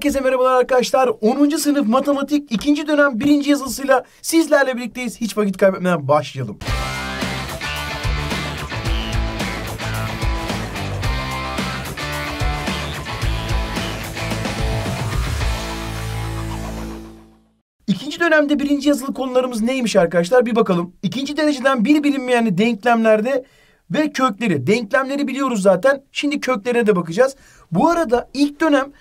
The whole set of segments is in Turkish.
Herkese merhabalar arkadaşlar. 10. sınıf matematik 2. dönem 1. yazısıyla sizlerle birlikteyiz. Hiç vakit kaybetmeden başlayalım. İkinci dönemde birinci yazılı konularımız neymiş arkadaşlar bir bakalım. İkinci dereceden bir bilinmeyen denklemlerde ve kökleri. Denklemleri biliyoruz zaten. Şimdi köklerine de bakacağız. Bu arada ilk dönem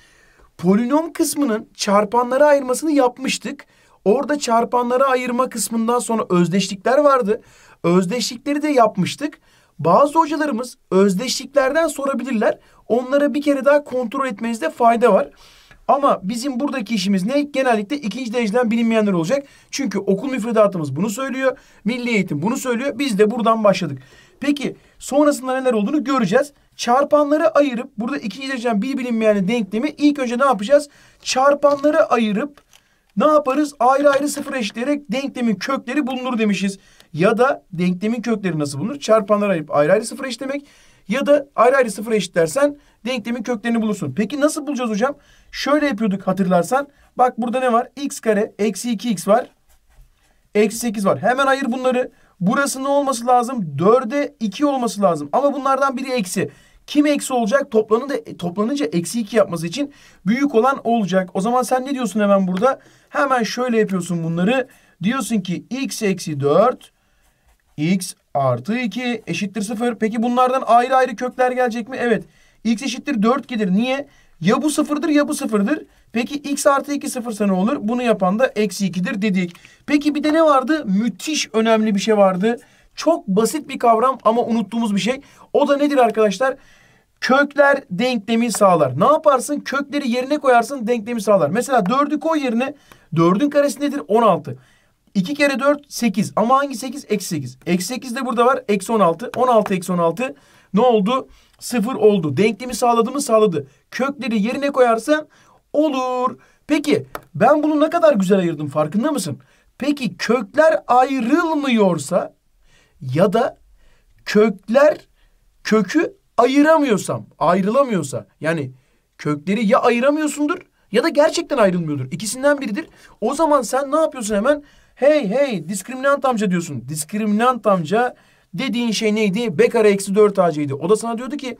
polinom kısmının çarpanlara ayırmasını yapmıştık. Orada çarpanlara ayırma kısmından sonra özdeşlikler vardı. Özdeşlikleri de yapmıştık. Bazı hocalarımız özdeşliklerden sorabilirler. Onlara bir kere daha kontrol etmenizde fayda var. Ama bizim buradaki işimiz ne? Genellikle ikinci dereceden bilinmeyenler olacak. Çünkü okul müfredatımız bunu söylüyor. Milli eğitim bunu söylüyor. Biz de buradan başladık. Peki sonrasında neler olduğunu göreceğiz. Çarpanları ayırıp burada ikinci dereceden bir bilinmeyenin denklemi ilk önce ne yapacağız? Çarpanları ayırıp ne yaparız? Ayrı ayrı sıfır eşitleyerek denklemin kökleri bulunur demişiz. Ya da denklemin kökleri nasıl bulunur? Çarpanları ayırıp ayrı ayrı sıfır eşitlemek ya da ayrı ayrı sıfır eşitlersen denklemin köklerini bulursun. Peki nasıl bulacağız hocam? Şöyle yapıyorduk hatırlarsan. Bak burada ne var? x kare eksi 2x var. Eksi 8 var. Hemen ayır bunları. Burası ne olması lazım? 4'e 2 olması lazım. Ama bunlardan biri eksi. Kim eksi olacak? da e, toplanınca eksi 2 yapması için büyük olan olacak. O zaman sen ne diyorsun hemen burada? Hemen şöyle yapıyorsun bunları. Diyorsun ki x eksi 4 x artı 2 eşittir 0. Peki bunlardan ayrı ayrı kökler gelecek mi? Evet. x eşittir 4 gelir. Niye? Ya bu sıfırdır ya bu sıfırdır. Peki x artı 2 sıfırsa ne olur? Bunu yapan da eksi 2'dir dedik. Peki bir de ne vardı? Müthiş önemli bir şey vardı. Çok basit bir kavram ama unuttuğumuz bir şey. O da nedir arkadaşlar? Kökler denklemi sağlar. Ne yaparsın? Kökleri yerine koyarsın denklemi sağlar. Mesela 4'ü koy yerine. 4'ün karesi nedir? 16. 2 kere 4 8 ama hangi 8? Eksi 8. Eksi 8 de burada var. Eksi 16. 16 eksi 16 ne oldu? sıfır oldu. Denklemi sağladı mı sağladı. Kökleri yerine koyarsan olur. Peki ben bunu ne kadar güzel ayırdım farkında mısın? Peki kökler ayrılmıyorsa ya da kökler kökü ayıramıyorsam, ayrılamıyorsa yani kökleri ya ayıramıyorsundur ya da gerçekten ayrılmıyordur. İkisinden biridir. O zaman sen ne yapıyorsun hemen? Hey hey diskriminant amca diyorsun. Diskriminant amca Dediğin şey neydi? B kare eksi 4 AC'ydi. O da sana diyordu ki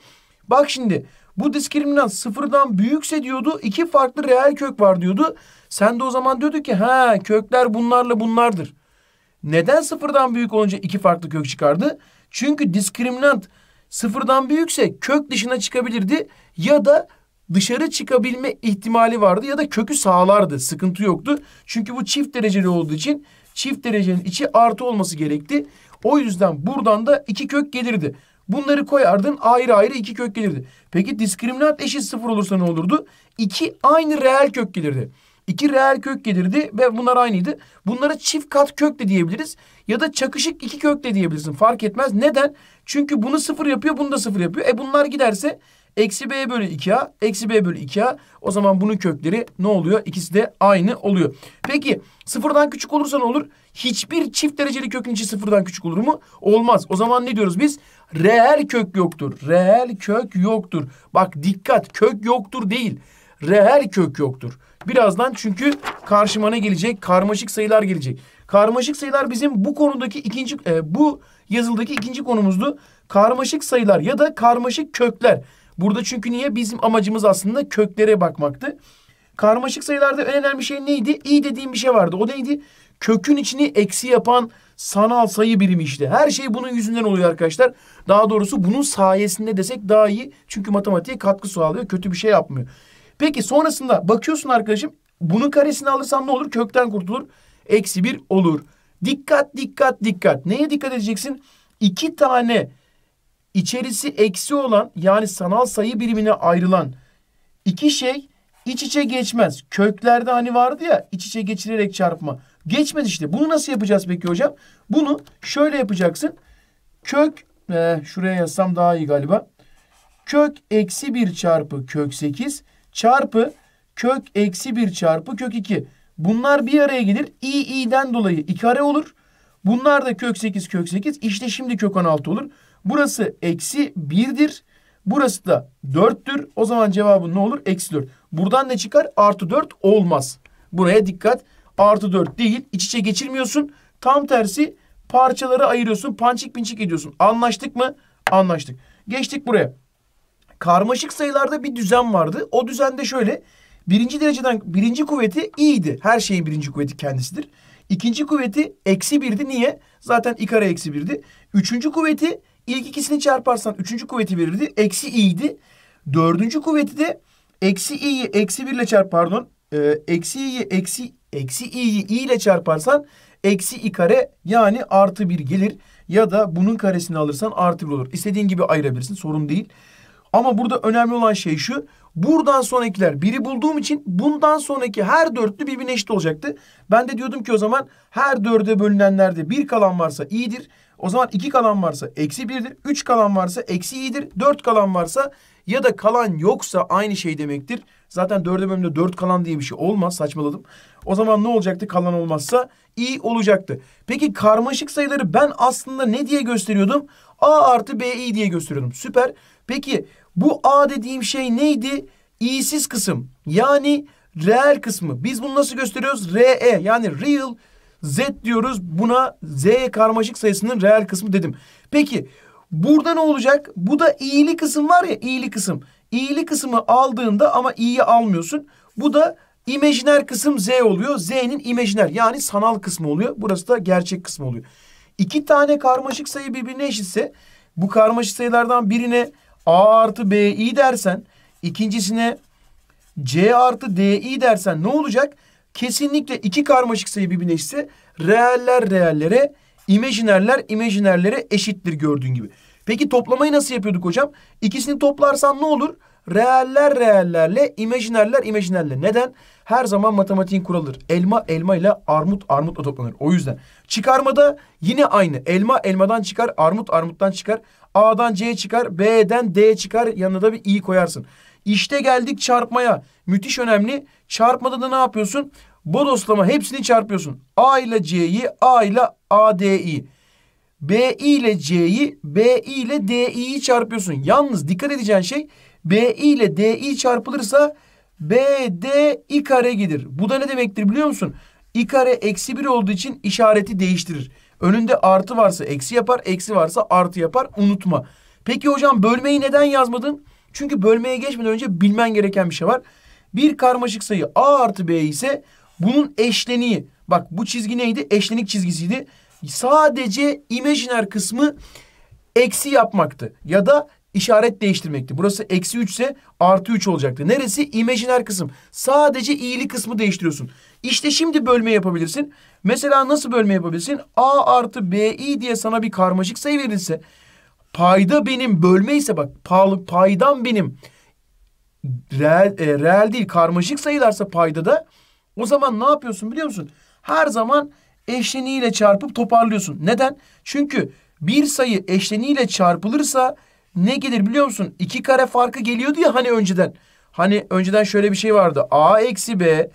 bak şimdi bu diskriminant sıfırdan büyükse diyordu iki farklı reel kök var diyordu. Sen de o zaman diyordu ki ha kökler bunlarla bunlardır. Neden sıfırdan büyük olunca iki farklı kök çıkardı? Çünkü diskriminant sıfırdan büyükse kök dışına çıkabilirdi ya da dışarı çıkabilme ihtimali vardı ya da kökü sağlardı. Sıkıntı yoktu. Çünkü bu çift dereceli olduğu için çift derecenin içi artı olması gerekti. O yüzden buradan da iki kök gelirdi. Bunları koyardın ayrı ayrı iki kök gelirdi. Peki diskriminant eşit sıfır olursa ne olurdu? İki aynı reel kök gelirdi. İki reel kök gelirdi ve bunlar aynıydı. Bunlara çift kat kök de diyebiliriz. Ya da çakışık iki kök de diyebilirsin. Fark etmez. Neden? Çünkü bunu sıfır yapıyor, bunu da sıfır yapıyor. E bunlar giderse Eksi b bölü 2a, eksi b bölü 2a. O zaman bunun kökleri ne oluyor? İkisi de aynı oluyor. Peki sıfırdan küçük olursa ne olur? Hiçbir çift dereceli kökün içi sıfırdan küçük olur mu? Olmaz. O zaman ne diyoruz biz? Reel kök yoktur. Reel kök yoktur. Bak dikkat kök yoktur değil. Reel kök yoktur. Birazdan çünkü karşıma ne gelecek? Karmaşık sayılar gelecek. Karmaşık sayılar bizim bu konudaki ikinci, e, bu yazıldaki ikinci konumuzdu. Karmaşık sayılar ya da karmaşık kökler. Burada çünkü niye? Bizim amacımız aslında köklere bakmaktı. Karmaşık sayılarda en önemli şey neydi? İ dediğim bir şey vardı. O neydi? Kökün içini eksi yapan sanal sayı birimi işte. Her şey bunun yüzünden oluyor arkadaşlar. Daha doğrusu bunun sayesinde desek daha iyi. Çünkü matematiğe katkı sağlıyor. Kötü bir şey yapmıyor. Peki sonrasında bakıyorsun arkadaşım. Bunun karesini alırsan ne olur? Kökten kurtulur. Eksi bir olur. Dikkat dikkat dikkat. Neye dikkat edeceksin? İki tane içerisi eksi olan yani sanal sayı birimine ayrılan iki şey iç içe geçmez. Köklerde hani vardı ya iç içe geçirerek çarpma. Geçmez işte. Bunu nasıl yapacağız peki hocam? Bunu şöyle yapacaksın. Kök e, şuraya yazsam daha iyi galiba. Kök eksi 1 çarpı kök 8 çarpı kök eksi 1 çarpı kök 2. Bunlar bir araya gelir. i i'den dolayı 2 kare olur. Bunlar da kök 8 kök 8. İşte şimdi kök 16 olur. Burası eksi 1'dir. Burası da 4'tür. O zaman cevabın ne olur? Eksi 4. Buradan ne çıkar? Artı 4 olmaz. Buraya dikkat. Artı 4 değil. İç içe geçirmiyorsun. Tam tersi parçalara ayırıyorsun. Pançik pinçik ediyorsun. Anlaştık mı? Anlaştık. Geçtik buraya. Karmaşık sayılarda bir düzen vardı. O düzende şöyle. Birinci dereceden birinci kuvveti iyiydi. Her şeyin birinci kuvveti kendisidir. İkinci kuvveti eksi birdi. Niye? Zaten i kare eksi birdi. Üçüncü kuvveti İlk ikisini çarparsan üçüncü kuvveti verirdi. Eksi i'ydi. Dördüncü kuvveti de eksi i'yi eksi birle çarp pardon. E, eksi i'yi eksi eksi i'yi i ile çarparsan eksi i kare yani artı bir gelir. Ya da bunun karesini alırsan artı bir olur. İstediğin gibi ayırabilirsin sorun değil. Ama burada önemli olan şey şu. Buradan sonrakiler biri bulduğum için bundan sonraki her dörtlü birbirine eşit olacaktı. Ben de diyordum ki o zaman her dörde bölünenlerde bir kalan varsa iyidir. O zaman iki kalan varsa eksi birdir. Üç kalan varsa eksi iyidir. Dört kalan varsa ya da kalan yoksa aynı şey demektir. Zaten dörde bölümde dört kalan diye bir şey olmaz. Saçmaladım. O zaman ne olacaktı kalan olmazsa? i olacaktı. Peki karmaşık sayıları ben aslında ne diye gösteriyordum? A artı bi diye gösteriyordum. Süper. Peki bu A dediğim şey neydi? İsiz kısım. Yani reel kısmı. Biz bunu nasıl gösteriyoruz? RE yani real Z diyoruz. Buna Z karmaşık sayısının reel kısmı dedim. Peki burada ne olacak? Bu da iyili kısım var ya iyili kısım. İyili kısmı aldığında ama i'yi almıyorsun. Bu da imajiner kısım Z oluyor. Z'nin imajiner yani sanal kısmı oluyor. Burası da gerçek kısmı oluyor. İki tane karmaşık sayı birbirine eşitse bu karmaşık sayılardan birine A artı B dersen ikincisine C artı D i dersen ne olacak? kesinlikle iki karmaşık sayı birbirine eşitse reeller reellere, imajinerler imajinerlere eşittir gördüğün gibi. Peki toplamayı nasıl yapıyorduk hocam? İkisini toplarsan ne olur? Reeller reellerle, imajinerler imajinerle. Neden? Her zaman matematiğin kuralıdır. Elma elma ile armut armutla toplanır. O yüzden çıkarmada yine aynı. Elma elmadan çıkar, armut armuttan çıkar. A'dan C çıkar, B'den D çıkar. Yanına da bir i koyarsın. İşte geldik çarpmaya. Müthiş önemli. Çarpmada da ne yapıyorsun? Bu bodoslama hepsini çarpıyorsun. A ile C'yi, A ile AD'yi. B ile C'yi, B ile DI'yi çarpıyorsun. Yalnız dikkat edeceğin şey B ile DI çarpılırsa BD i kare gelir. Bu da ne demektir biliyor musun? i kare eksi 1 olduğu için işareti değiştirir. Önünde artı varsa eksi yapar, eksi varsa artı yapar. Unutma. Peki hocam bölmeyi neden yazmadın? Çünkü bölmeye geçmeden önce bilmen gereken bir şey var. Bir karmaşık sayı a artı b ise bunun eşleniği bak bu çizgi neydi? Eşlenik çizgisiydi. Sadece imajiner kısmı eksi yapmaktı ya da işaret değiştirmekti. Burası eksi 3 ise artı 3 olacaktı. Neresi? İmajiner kısım. Sadece iyili kısmı değiştiriyorsun. İşte şimdi bölme yapabilirsin. Mesela nasıl bölme yapabilirsin? A artı BI diye sana bir karmaşık sayı verilse payda benim bölme ise bak paydan benim reel, e, reel değil karmaşık sayılarsa payda da o zaman ne yapıyorsun biliyor musun? Her zaman eşleniğiyle çarpıp toparlıyorsun. Neden? Çünkü bir sayı eşleniğiyle çarpılırsa ne gelir biliyor musun? İki kare farkı geliyordu ya hani önceden. Hani önceden şöyle bir şey vardı. A eksi B,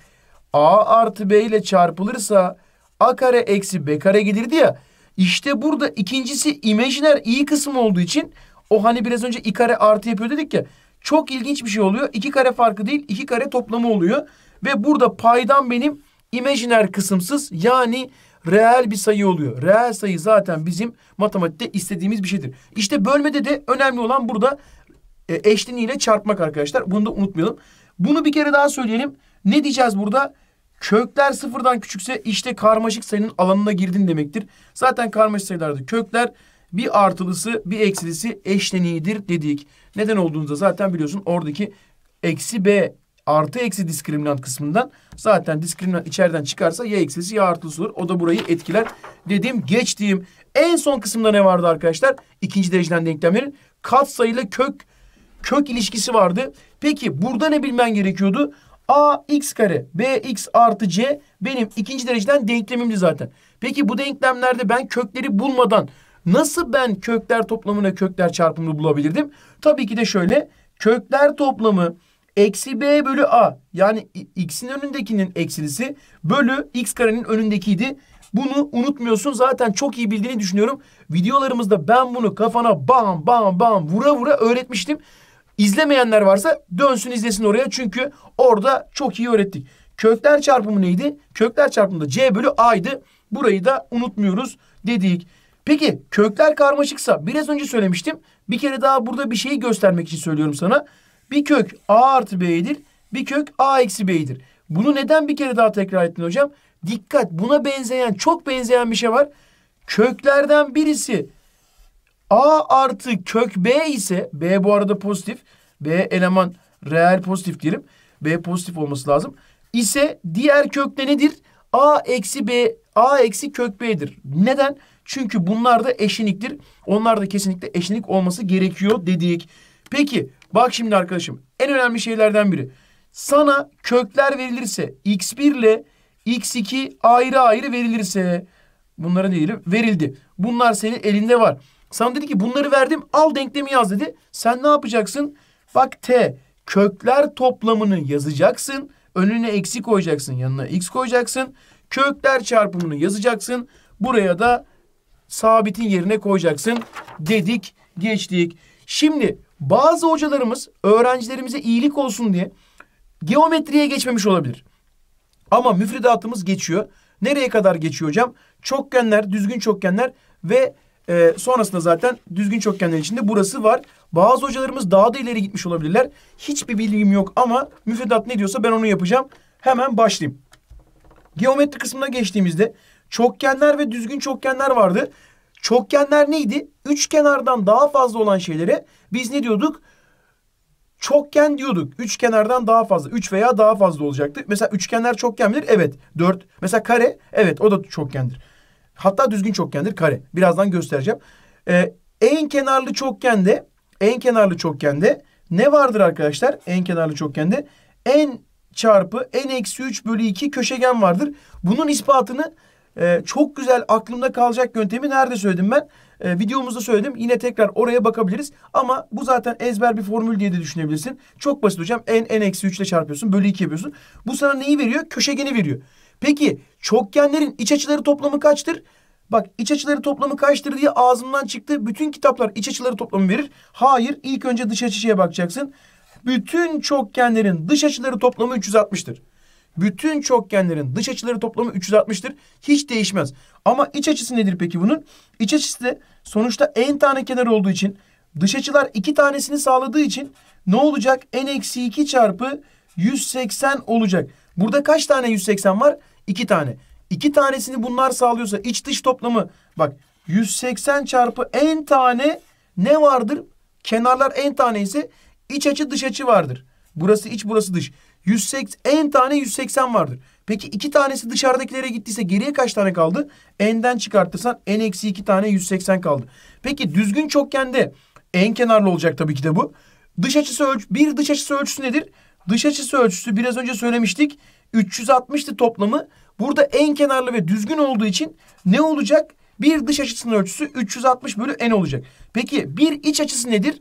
A artı B ile çarpılırsa A kare eksi B kare gelirdi ya. İşte burada ikincisi imajiner i kısmı olduğu için o hani biraz önce i kare artı yapıyor dedik ya. Çok ilginç bir şey oluyor. İki kare farkı değil iki kare toplamı oluyor. Ve burada paydan benim imajiner kısımsız yani reel bir sayı oluyor. Reel sayı zaten bizim matematikte istediğimiz bir şeydir. İşte bölmede de önemli olan burada e, eşleniğiyle çarpmak arkadaşlar. Bunu da unutmayalım. Bunu bir kere daha söyleyelim. Ne diyeceğiz burada? Kökler sıfırdan küçükse işte karmaşık sayının alanına girdin demektir. Zaten karmaşık sayılarda kökler bir artılısı bir eksilisi eşleniğidir dedik. Neden olduğunu da zaten biliyorsun oradaki eksi b artı eksi diskriminant kısmından zaten diskriminant içeriden çıkarsa ya eksisi ya artılısı olur. O da burayı etkiler. Dediğim geçtiğim en son kısımda ne vardı arkadaşlar? İkinci dereceden denklemlerin katsayıyla kök kök ilişkisi vardı. Peki burada ne bilmen gerekiyordu? A x kare b x artı c benim ikinci dereceden denklemimdi zaten. Peki bu denklemlerde ben kökleri bulmadan nasıl ben kökler toplamına kökler çarpımını bulabilirdim? Tabii ki de şöyle kökler toplamı Eksi b bölü a yani x'in önündekinin eksilisi bölü x karenin önündekiydi. Bunu unutmuyorsun zaten çok iyi bildiğini düşünüyorum. Videolarımızda ben bunu kafana bam bam bam vura vura öğretmiştim. İzlemeyenler varsa dönsün izlesin oraya çünkü orada çok iyi öğrettik. Kökler çarpımı neydi? Kökler çarpımı da c bölü a'ydı. Burayı da unutmuyoruz dedik. Peki kökler karmaşıksa biraz önce söylemiştim. Bir kere daha burada bir şeyi göstermek için söylüyorum sana. Bir kök a artı b'dir. Bir kök a eksi b'dir. Bunu neden bir kere daha tekrar ettin hocam? Dikkat buna benzeyen çok benzeyen bir şey var. Köklerden birisi a artı kök b ise b bu arada pozitif. b eleman reel pozitif diyelim. b pozitif olması lazım. İse diğer kökte nedir? a eksi b a eksi kök b'dir. Neden? Çünkü bunlar da eşiniktir. Onlar da kesinlikle eşinik olması gerekiyor dedik. Peki Bak şimdi arkadaşım en önemli şeylerden biri. Sana kökler verilirse x1 ile x2 ayrı ayrı verilirse bunlara ne diyelim verildi. Bunlar senin elinde var. Sana dedi ki bunları verdim al denklemi yaz dedi. Sen ne yapacaksın? Bak t kökler toplamını yazacaksın. Önüne eksi koyacaksın yanına x koyacaksın. Kökler çarpımını yazacaksın. Buraya da sabitin yerine koyacaksın. Dedik geçtik. Şimdi bazı hocalarımız öğrencilerimize iyilik olsun diye geometriye geçmemiş olabilir. Ama müfredatımız geçiyor. Nereye kadar geçiyor hocam? Çokgenler, düzgün çokgenler ve e, sonrasında zaten düzgün çokgenler içinde burası var. Bazı hocalarımız daha da ileri gitmiş olabilirler. Hiçbir bilgim yok ama müfredat ne diyorsa ben onu yapacağım. Hemen başlayayım. Geometri kısmına geçtiğimizde çokgenler ve düzgün çokgenler vardı. Çokgenler neydi? Üç kenardan daha fazla olan şeylere biz ne diyorduk? Çokgen diyorduk. Üç kenardan daha fazla. Üç veya daha fazla olacaktı. Mesela üçgenler çokgen midir? Evet. Dört. Mesela kare? Evet. O da çokgendir. Hatta düzgün çokgendir kare. Birazdan göstereceğim. Ee, en kenarlı çokgende en kenarlı çokgende ne vardır arkadaşlar? En kenarlı çokgende en çarpı en eksi 3 bölü 2 köşegen vardır. Bunun ispatını e, çok güzel aklımda kalacak yöntemi nerede söyledim ben? E, ee, videomuzda söyledim. Yine tekrar oraya bakabiliriz. Ama bu zaten ezber bir formül diye de düşünebilirsin. Çok basit hocam. N, n eksi 3 ile çarpıyorsun. Bölü 2 yapıyorsun. Bu sana neyi veriyor? Köşegeni veriyor. Peki çokgenlerin iç açıları toplamı kaçtır? Bak iç açıları toplamı kaçtır diye ağzımdan çıktı. Bütün kitaplar iç açıları toplamı verir. Hayır ilk önce dış açıya bakacaksın. Bütün çokgenlerin dış açıları toplamı 360'tır. Bütün çokgenlerin dış açıları toplamı 360'tır. Hiç değişmez. Ama iç açısı nedir peki bunun? İç açısı da sonuçta en tane kenar olduğu için dış açılar iki tanesini sağladığı için ne olacak? N eksi 2 çarpı 180 olacak. Burada kaç tane 180 var? 2 tane. 2 tanesini bunlar sağlıyorsa iç dış toplamı bak 180 çarpı en tane ne vardır? Kenarlar en tane ise iç açı dış açı vardır. Burası iç burası dış. 180, en tane 180 vardır. Peki iki tanesi dışarıdakilere gittiyse geriye kaç tane kaldı? N'den çıkartırsan n eksi iki tane 180 kaldı. Peki düzgün çokgende en kenarlı olacak tabii ki de bu. Dış açısı ölç bir dış açısı ölçüsü nedir? Dış açısı ölçüsü biraz önce söylemiştik. 360'tı toplamı. Burada en kenarlı ve düzgün olduğu için ne olacak? Bir dış açısının ölçüsü 360 bölü n olacak. Peki bir iç açısı nedir?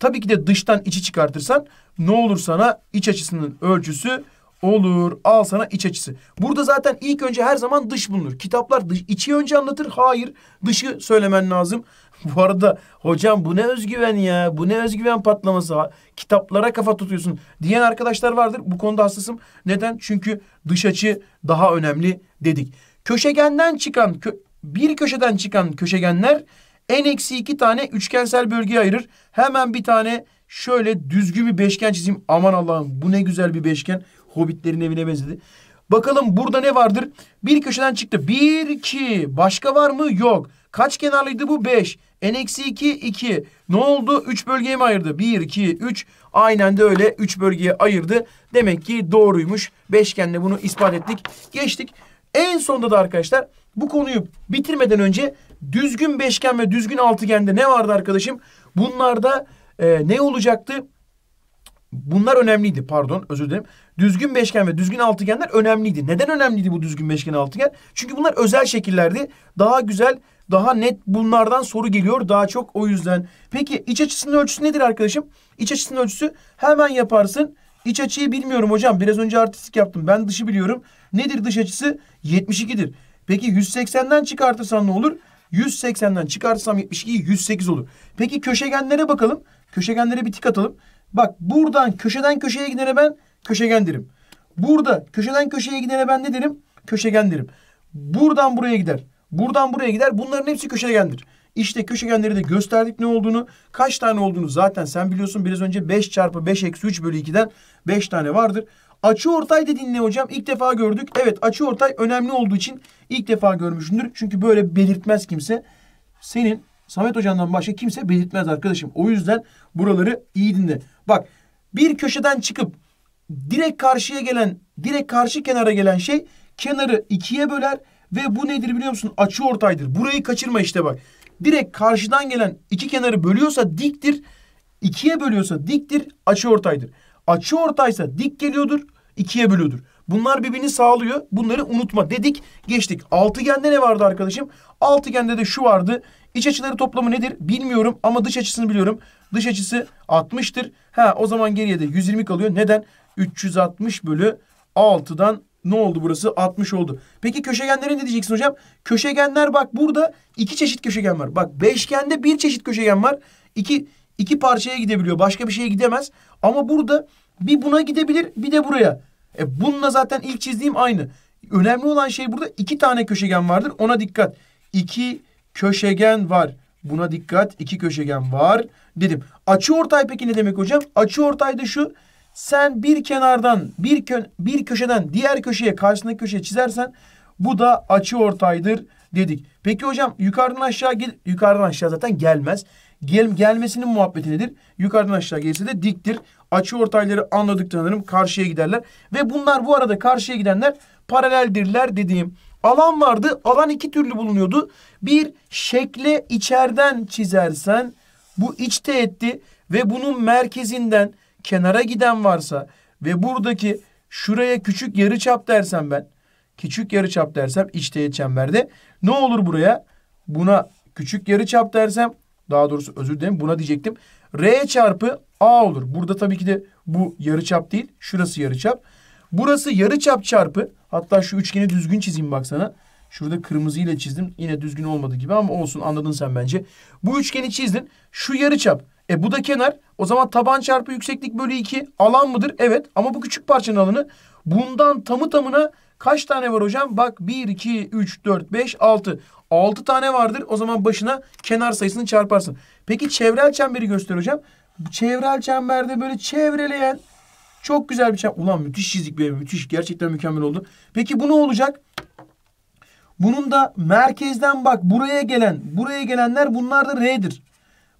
Tabii ki de dıştan içi çıkartırsan ne olur sana iç açısının ölçüsü olur. Al sana iç açısı. Burada zaten ilk önce her zaman dış bulunur. Kitaplar dış, içi önce anlatır. Hayır dışı söylemen lazım. Bu arada hocam bu ne özgüven ya bu ne özgüven patlaması kitaplara kafa tutuyorsun diyen arkadaşlar vardır. Bu konuda hassasım. Neden? Çünkü dış açı daha önemli dedik. Köşegenden çıkan kö bir köşeden çıkan köşegenler en eksi iki tane üçgensel bölgeye ayırır. Hemen bir tane şöyle düzgün bir beşgen çizeyim. Aman Allah'ım bu ne güzel bir beşgen. Hobbitlerin evine benzedi. Bakalım burada ne vardır? Bir köşeden çıktı. Bir, iki. Başka var mı? Yok. Kaç kenarlıydı bu? Beş. En eksi iki, iki. Ne oldu? Üç bölgeye mi ayırdı? Bir, iki, üç. Aynen de öyle. Üç bölgeye ayırdı. Demek ki doğruymuş. Beşgenle bunu ispat ettik. Geçtik. En sonda da arkadaşlar bu konuyu bitirmeden önce Düzgün beşgen ve düzgün altıgende ne vardı arkadaşım? Bunlarda e, ne olacaktı? Bunlar önemliydi pardon özür dilerim. Düzgün beşgen ve düzgün altıgenler önemliydi. Neden önemliydi bu düzgün beşgen altıgen? Çünkü bunlar özel şekillerdi. Daha güzel, daha net bunlardan soru geliyor daha çok o yüzden. Peki iç açısının ölçüsü nedir arkadaşım? İç açısının ölçüsü hemen yaparsın. İç açıyı bilmiyorum hocam. Biraz önce artistik yaptım. Ben dışı biliyorum. Nedir dış açısı? 72'dir. Peki 180'den çıkartırsan ne olur? 180'den çıkarsam 72'yi 108 olur. Peki köşegenlere bakalım. Köşegenlere bir tik atalım. Bak buradan köşeden köşeye gidene ben köşegen derim. Burada köşeden köşeye gidene ben ne derim? Köşegen derim. Buradan buraya gider. Buradan buraya gider. Bunların hepsi köşegendir. İşte köşegenleri de gösterdik ne olduğunu. Kaç tane olduğunu zaten sen biliyorsun. Biraz önce 5 çarpı 5 eksi 3 bölü 2'den 5 tane vardır. Açı ortay dediğin ne hocam? İlk defa gördük. Evet açı ortay önemli olduğu için ilk defa görmüşsündür. Çünkü böyle belirtmez kimse. Senin Samet hocandan başka kimse belirtmez arkadaşım. O yüzden buraları iyi dinle. Bak bir köşeden çıkıp direkt karşıya gelen, direkt karşı kenara gelen şey kenarı ikiye böler ve bu nedir biliyor musun? Açı ortaydır. Burayı kaçırma işte bak. Direkt karşıdan gelen iki kenarı bölüyorsa diktir, İkiye bölüyorsa diktir, açı ortaydır. Açı ortaysa dik geliyordur, ikiye bölüyordur. Bunlar birbirini sağlıyor. Bunları unutma dedik, geçtik. Altıgende ne vardı arkadaşım? Altıgende de şu vardı. İç açıları toplamı nedir bilmiyorum ama dış açısını biliyorum. Dış açısı 60'tır. Ha o zaman geriye de 120 kalıyor. Neden? 360 bölü 6'dan ne oldu burası? 60 oldu. Peki köşegenlere ne diyeceksin hocam? Köşegenler bak burada iki çeşit köşegen var. Bak beşgende bir çeşit köşegen var. İki, iki parçaya gidebiliyor. Başka bir şeye gidemez. Ama burada bir buna gidebilir bir de buraya. E bununla zaten ilk çizdiğim aynı. Önemli olan şey burada iki tane köşegen vardır. Ona dikkat. İki köşegen var. Buna dikkat. İki köşegen var dedim. Açı ortay peki ne demek hocam? Açı ortay da şu. Sen bir kenardan bir, kö bir köşeden diğer köşeye karşısındaki köşeye çizersen bu da açı ortaydır dedik. Peki hocam yukarıdan aşağı gel yukarıdan aşağı zaten gelmez. Gel gelmesinin muhabbeti nedir? Yukarıdan aşağı gelirse de diktir. Açı ortayları anladık sanırım karşıya giderler. Ve bunlar bu arada karşıya gidenler paraleldirler dediğim alan vardı. Alan iki türlü bulunuyordu. Bir şekle içeriden çizersen bu içte etti ve bunun merkezinden kenara giden varsa ve buradaki şuraya küçük yarıçap dersem ben küçük yarıçap dersem içteye çemberde ne olur buraya? Buna küçük yarıçap dersem daha doğrusu özür dilerim buna diyecektim. R çarpı A olur. Burada tabii ki de bu yarıçap değil. Şurası yarıçap. Burası yarıçap çarpı. Hatta şu üçgeni düzgün çizeyim baksana. Şurada kırmızıyla çizdim. Yine düzgün olmadı gibi ama olsun anladın sen bence. Bu üçgeni çizdin. Şu yarıçap. E bu da kenar. O zaman taban çarpı yükseklik bölü 2 alan mıdır? Evet ama bu küçük parçanın alanı bundan tamı tamına Kaç tane var hocam? Bak 1, 2, 3, 4, 5, 6. 6 tane vardır. O zaman başına kenar sayısını çarparsın. Peki çevrel çemberi göster hocam. Çevrel çemberde böyle çevreleyen çok güzel bir çember. Ulan müthiş çizik bir Müthiş. Gerçekten mükemmel oldu. Peki bu ne olacak? Bunun da merkezden bak buraya gelen, buraya gelenler bunlar da R'dir.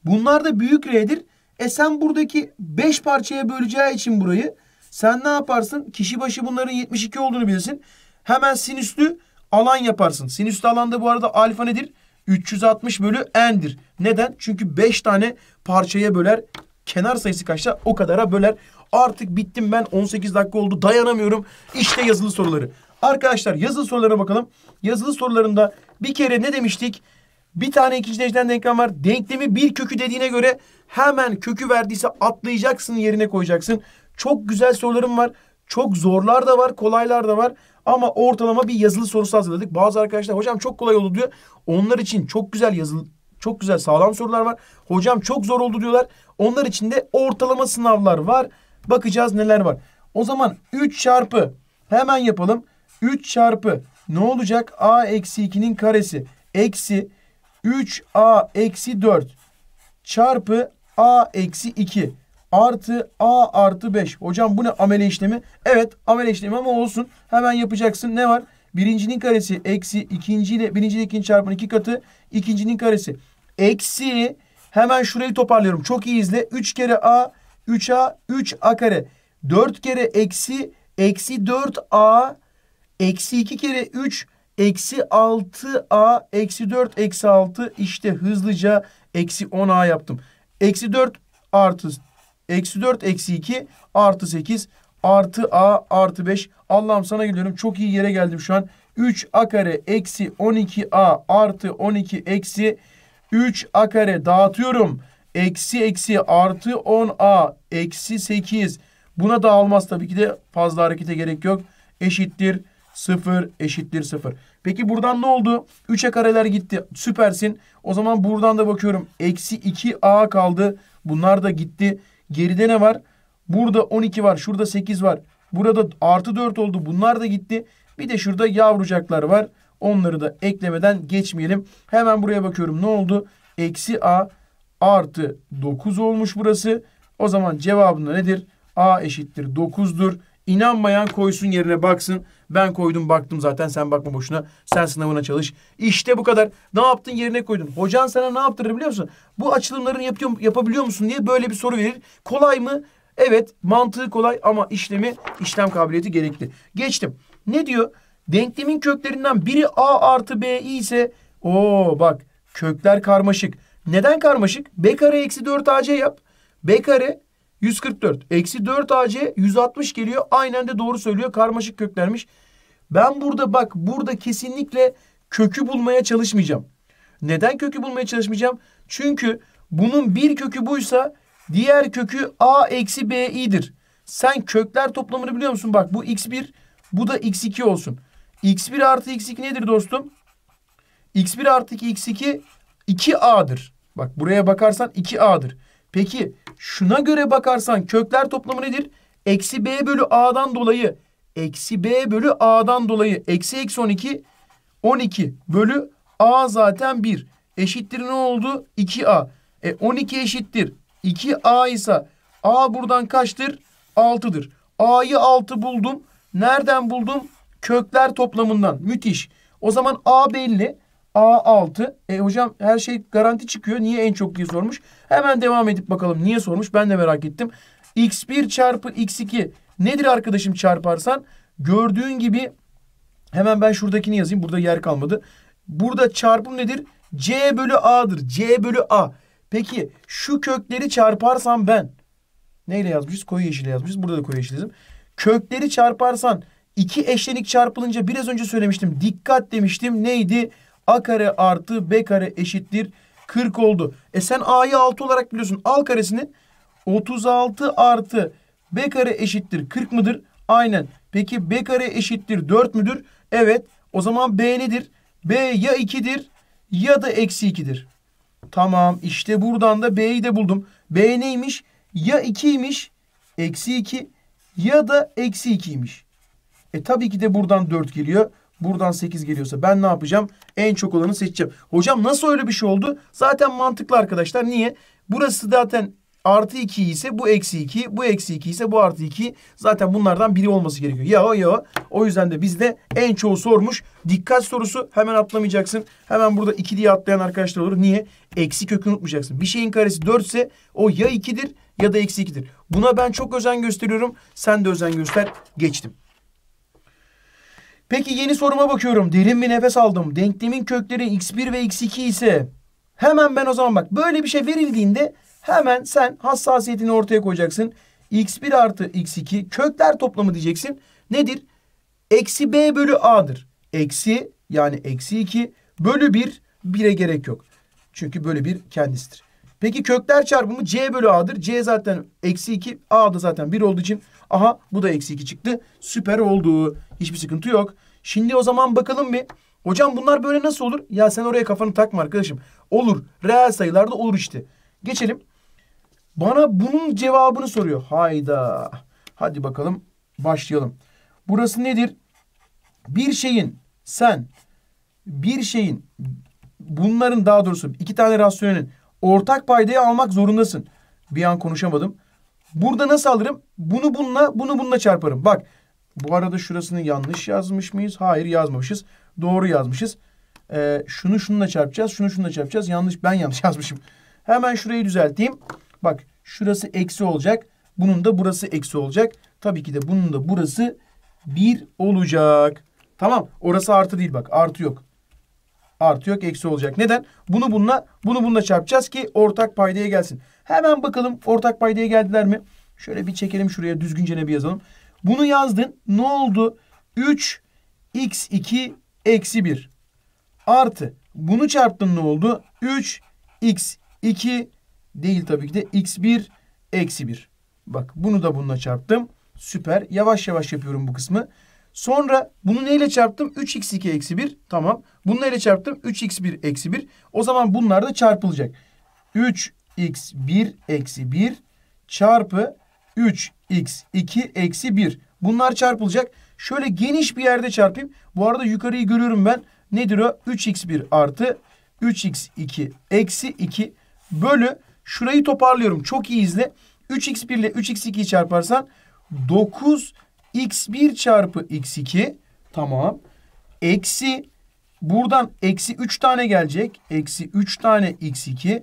Bunlar da büyük R'dir. E sen buradaki 5 parçaya böleceği için burayı sen ne yaparsın? Kişi başı bunların 72 olduğunu bilirsin. Hemen sinüslü alan yaparsın. Sinüslü alanda bu arada alfa nedir? 360 bölü n'dir. Neden? Çünkü 5 tane parçaya böler. Kenar sayısı kaçta? O kadara böler. Artık bittim ben. 18 dakika oldu. Dayanamıyorum. İşte yazılı soruları. Arkadaşlar yazılı sorulara bakalım. Yazılı sorularında bir kere ne demiştik? Bir tane ikinci dereceden denklem var. Denklemi bir kökü dediğine göre hemen kökü verdiyse atlayacaksın yerine koyacaksın. Çok güzel sorularım var. Çok zorlar da var, kolaylar da var. Ama ortalama bir yazılı sorusu hazırladık. Bazı arkadaşlar hocam çok kolay oldu diyor. Onlar için çok güzel yazılı, çok güzel sağlam sorular var. Hocam çok zor oldu diyorlar. Onlar için de ortalama sınavlar var. Bakacağız neler var. O zaman 3 çarpı hemen yapalım. 3 çarpı ne olacak? A eksi 2'nin karesi eksi 3A eksi 4 çarpı A eksi 2 artı a artı 5. Hocam bu ne amele işlemi? Evet amele işlemi ama olsun. Hemen yapacaksın. Ne var? Birincinin karesi eksi ikinci ile birinci ikinci çarpının iki katı. ikincinin karesi eksi hemen şurayı toparlıyorum. Çok iyi izle. 3 kere a 3a 3a kare. 4 kere eksi eksi 4a eksi 2 kere 3 eksi 6a eksi 4 eksi 6 işte hızlıca eksi 10a yaptım. Eksi 4 artı Eksi 4 eksi 2 artı 8 artı a artı 5. Allah'ım sana geliyorum. Çok iyi yere geldim şu an. 3a kare eksi 12a artı 12 eksi 3a kare dağıtıyorum. Eksi eksi artı 10a eksi 8. Buna dağılmaz tabii ki de fazla harekete gerek yok. Eşittir 0 eşittir 0. Peki buradan ne oldu? 3'e kareler gitti. Süpersin. O zaman buradan da bakıyorum. Eksi 2a kaldı. Bunlar da gitti. Geride ne var? Burada 12 var. Şurada 8 var. Burada artı 4 oldu. Bunlar da gitti. Bir de şurada yavrucaklar var. Onları da eklemeden geçmeyelim. Hemen buraya bakıyorum. Ne oldu? Eksi A artı 9 olmuş burası. O zaman cevabında nedir? A eşittir 9'dur. İnanmayan koysun yerine baksın. Ben koydum baktım zaten sen bakma boşuna. Sen sınavına çalış. İşte bu kadar. Ne yaptın yerine koydun. Hocan sana ne yaptırır biliyor musun? Bu açılımlarını yapıyor, yapabiliyor musun diye böyle bir soru verir. Kolay mı? Evet mantığı kolay ama işlemi işlem kabiliyeti gerekli. Geçtim. Ne diyor? Denklemin köklerinden biri a artı b ise o bak kökler karmaşık. Neden karmaşık? B kare eksi 4 ac yap. B kare 144. Eksi 4 AC 160 geliyor. Aynen de doğru söylüyor. Karmaşık köklermiş. Ben burada bak burada kesinlikle kökü bulmaya çalışmayacağım. Neden kökü bulmaya çalışmayacağım? Çünkü bunun bir kökü buysa diğer kökü A eksi bi'dir Sen kökler toplamını biliyor musun? Bak bu X1 bu da X2 olsun. X1 artı X2 nedir dostum? X1 artı X2 2A'dır. Bak buraya bakarsan 2A'dır. Peki Şuna göre bakarsan kökler toplamı nedir? Eksi b bölü a'dan dolayı. Eksi b bölü a'dan dolayı. Eksi eksi 12. 12 bölü a zaten 1. Eşittir ne oldu? 2a. E 12 eşittir. 2a ise a buradan kaçtır? 6'dır. a'yı 6 buldum. Nereden buldum? Kökler toplamından. Müthiş. O zaman a belli. A6. E hocam her şey garanti çıkıyor. Niye en çok diye sormuş. Hemen devam edip bakalım niye sormuş. Ben de merak ettim. X1 çarpı X2 nedir arkadaşım çarparsan? Gördüğün gibi hemen ben şuradakini yazayım. Burada yer kalmadı. Burada çarpım nedir? C bölü A'dır. C bölü A. Peki şu kökleri çarparsam ben neyle yazmışız? Koyu yeşile yazmışız. Burada da koyu yeşil yazayım. Kökleri çarparsan iki eşlenik çarpılınca biraz önce söylemiştim. Dikkat demiştim. Neydi? A kare artı B kare eşittir 40 oldu. E sen A'yı 6 olarak biliyorsun. Al karesini 36 artı B kare eşittir 40 mıdır? Aynen. Peki B kare eşittir 4 müdür? Evet. O zaman B nedir? B ya 2'dir ya da eksi 2'dir. Tamam İşte buradan da B'yi de buldum. B neymiş? Ya 2'ymiş eksi 2 ya da eksi 2'ymiş. E tabii ki de buradan 4 geliyor. Buradan 8 geliyorsa ben ne yapacağım? En çok olanı seçeceğim. Hocam nasıl öyle bir şey oldu? Zaten mantıklı arkadaşlar. Niye? Burası zaten artı 2 ise bu eksi 2. Bu eksi 2 ise bu artı 2. Zaten bunlardan biri olması gerekiyor. Ya o ya o. O yüzden de bizde en çoğu sormuş. Dikkat sorusu hemen atlamayacaksın. Hemen burada 2 diye atlayan arkadaşlar olur. Niye? Eksi kökü unutmayacaksın. Bir şeyin karesi 4 ise o ya 2'dir ya da eksi 2'dir. Buna ben çok özen gösteriyorum. Sen de özen göster. Geçtim. Peki yeni soruma bakıyorum. Derin bir nefes aldım. Denklemin kökleri x1 ve x2 ise hemen ben o zaman bak böyle bir şey verildiğinde hemen sen hassasiyetini ortaya koyacaksın. x1 artı x2 kökler toplamı diyeceksin. Nedir? Eksi b bölü a'dır. Eksi yani eksi 2 bölü 1 1'e gerek yok. Çünkü bölü 1 kendisidir. Peki kökler çarpımı c bölü a'dır. c zaten eksi 2 a da zaten 1 olduğu için Aha bu da eksi 2 çıktı. Süper oldu. Hiçbir sıkıntı yok. Şimdi o zaman bakalım bir. Hocam bunlar böyle nasıl olur? Ya sen oraya kafanı takma arkadaşım. Olur. Reel sayılarda olur işte. Geçelim. Bana bunun cevabını soruyor. Hayda. Hadi bakalım başlayalım. Burası nedir? Bir şeyin sen bir şeyin bunların daha doğrusu iki tane rasyonelin ortak paydayı almak zorundasın. Bir an konuşamadım. Burada nasıl alırım? Bunu bununla, bunu bununla çarparım. Bak bu arada şurasını yanlış yazmış mıyız? Hayır yazmamışız. Doğru yazmışız. Ee, şunu şununla çarpacağız, şunu şununla çarpacağız. Yanlış, ben yanlış yazmışım. Hemen şurayı düzelteyim. Bak şurası eksi olacak. Bunun da burası eksi olacak. Tabii ki de bunun da burası bir olacak. Tamam. Orası artı değil bak. Artı yok. Artı yok eksi olacak. Neden? Bunu bununla bunu bununla çarpacağız ki ortak paydaya gelsin. Hemen bakalım ortak paydaya geldiler mi? Şöyle bir çekelim şuraya düzgünce bir yazalım. Bunu yazdın. Ne oldu? 3 x2 eksi 1 artı bunu çarptın ne oldu? 3 x2 değil tabii ki de x1 eksi 1. Bak bunu da bununla çarptım. Süper. Yavaş yavaş yapıyorum bu kısmı. Sonra bunu neyle çarptım? 3x2 eksi 1. Tamam. Bunu neyle çarptım? 3x1 eksi 1. O zaman bunlar da çarpılacak. 3 x 1 eksi 1 çarpı 3x 2 eksi 1. Bunlar çarpılacak. Şöyle geniş bir yerde çarpayım. Bu arada yukarıyı görüyorum ben. Nedir o? 3x1 artı 3x2 eksi 2 bölü. Şurayı toparlıyorum. Çok iyi izle. 3x1 ile 3x2'yi çarparsan 9x1 çarpı x2 tamam. Eksi buradan eksi 3 tane gelecek. Eksi 3 tane x2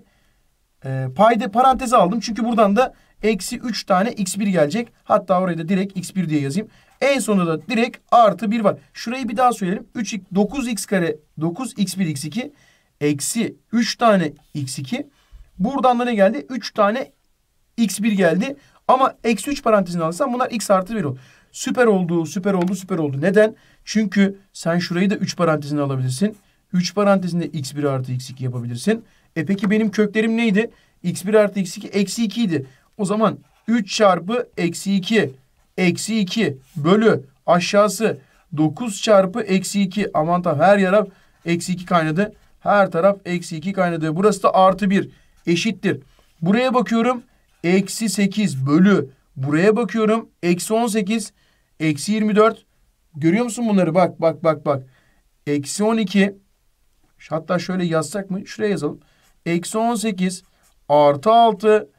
e, payda parantezi aldım. Çünkü buradan da eksi 3 tane x1 gelecek. Hatta oraya da direkt x1 diye yazayım. En sonunda da direkt artı 1 var. Şurayı bir daha söyleyelim. 3, 9x kare 9x1 x2 eksi 3 tane x2. Buradan da ne geldi? 3 tane x1 geldi. Ama eksi 3 parantezini alsam bunlar x artı 1 olur. Süper oldu, süper oldu, süper oldu. Neden? Çünkü sen şurayı da 3 parantezine alabilirsin. 3 parantezinde x1 artı x2 yapabilirsin. E peki benim köklerim neydi? X1 artı X2 eksi 2 idi. O zaman 3 çarpı eksi 2 eksi 2 bölü aşağısı 9 çarpı eksi 2. Aman tam her taraf eksi 2 kaynadı. Her taraf eksi 2 kaynadı. Burası da artı 1 eşittir. Buraya bakıyorum eksi 8 bölü. Buraya bakıyorum eksi 18 eksi 24. Görüyor musun bunları? Bak bak bak bak. Eksi 12. Hatta şöyle yazsak mı? Şuraya yazalım eksi 18 artı 6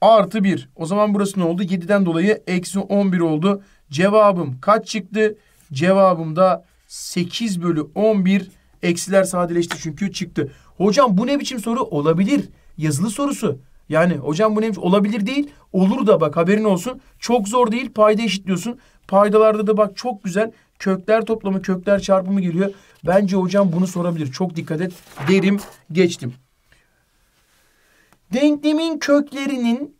artı 1. O zaman burası ne oldu? 7'den dolayı eksi 11 oldu. Cevabım kaç çıktı? Cevabım da 8 bölü 11 eksiler sadeleşti çünkü çıktı. Hocam bu ne biçim soru? Olabilir. Yazılı sorusu. Yani hocam bu neymiş? Olabilir değil. Olur da bak haberin olsun. Çok zor değil. Payda eşitliyorsun. Paydalarda da bak çok güzel. Kökler toplamı, kökler çarpımı geliyor. Bence hocam bunu sorabilir. Çok dikkat et derim. Geçtim. Denklemin köklerinin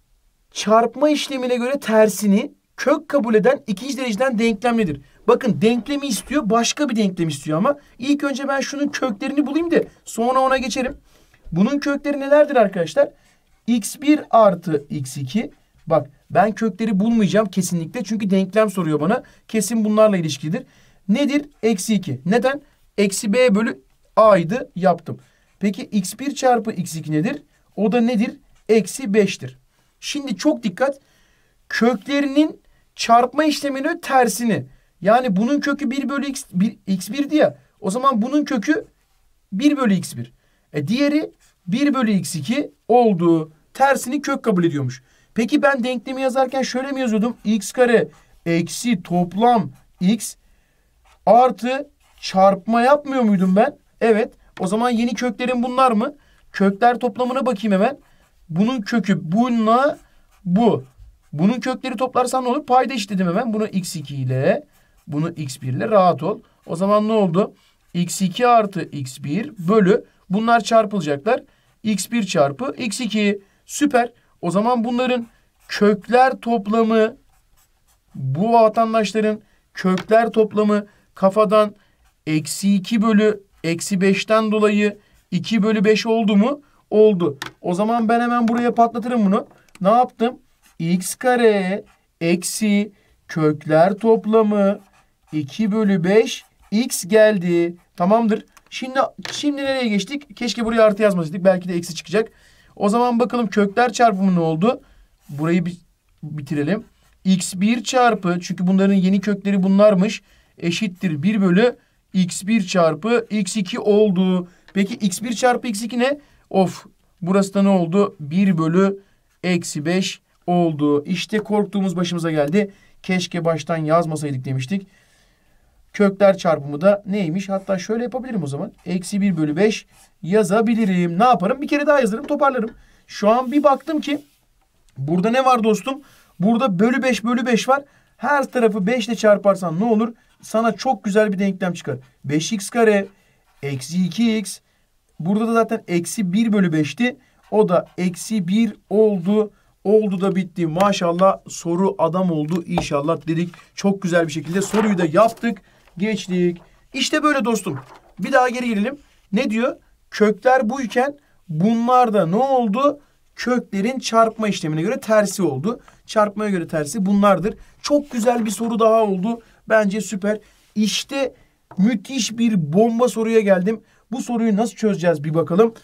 çarpma işlemine göre tersini kök kabul eden ikinci dereceden denklemlidir. Bakın denklemi istiyor başka bir denklem istiyor ama ilk önce ben şunun köklerini bulayım da sonra ona geçerim. Bunun kökleri nelerdir arkadaşlar? x1 artı x2 bak ben kökleri bulmayacağım kesinlikle çünkü denklem soruyor bana. Kesin bunlarla ilişkidir. Nedir? Eksi 2. Neden? Eksi b bölü a'ydı yaptım. Peki x1 çarpı x2 nedir? O da nedir? Eksi 5'tir. Şimdi çok dikkat. Köklerinin çarpma işleminin tersini. Yani bunun kökü 1 bölü x, 1, x1'di ya. O zaman bunun kökü 1 bölü x1. E diğeri 1 bölü x2 olduğu tersini kök kabul ediyormuş. Peki ben denklemi yazarken şöyle mi yazıyordum? x kare eksi toplam x artı çarpma yapmıyor muydum ben? Evet. O zaman yeni köklerim bunlar mı? Kökler toplamına bakayım hemen. Bunun kökü bununla bu. Bunun kökleri toplarsan ne olur? Payda işledim hemen. Bunu x2 ile bunu x1 ile rahat ol. O zaman ne oldu? x2 artı x1 bölü. Bunlar çarpılacaklar. x1 çarpı x2. Süper. O zaman bunların kökler toplamı bu vatandaşların kökler toplamı kafadan eksi 2 bölü eksi 5'ten dolayı 2 bölü 5 oldu mu? Oldu. O zaman ben hemen buraya patlatırım bunu. Ne yaptım? x kare eksi kökler toplamı 2 bölü 5 x geldi. Tamamdır. Şimdi şimdi nereye geçtik? Keşke buraya artı yazmasaydık. Belki de eksi çıkacak. O zaman bakalım kökler çarpımı ne oldu? Burayı bi bitirelim. x1 çarpı çünkü bunların yeni kökleri bunlarmış. Eşittir 1 bölü x1 çarpı x2 oldu. Peki x1 çarpı x2 ne? Of burası da ne oldu? 1 bölü eksi 5 oldu. İşte korktuğumuz başımıza geldi. Keşke baştan yazmasaydık demiştik. Kökler çarpımı da neymiş? Hatta şöyle yapabilirim o zaman. Eksi 1 bölü 5 yazabilirim. Ne yaparım? Bir kere daha yazarım toparlarım. Şu an bir baktım ki burada ne var dostum? Burada bölü 5 bölü 5 var. Her tarafı 5 ile çarparsan ne olur? Sana çok güzel bir denklem çıkar. 5x kare Eksi 2x. Burada da zaten eksi 1 bölü 5'ti. O da eksi 1 oldu. Oldu da bitti. Maşallah soru adam oldu inşallah dedik. Çok güzel bir şekilde soruyu da yaptık. Geçtik. İşte böyle dostum. Bir daha geri girelim Ne diyor? Kökler bu iken bunlar da ne oldu? Köklerin çarpma işlemine göre tersi oldu. Çarpmaya göre tersi bunlardır. Çok güzel bir soru daha oldu. Bence süper. İşte müthiş bir bomba soruya geldim. Bu soruyu nasıl çözeceğiz bir bakalım.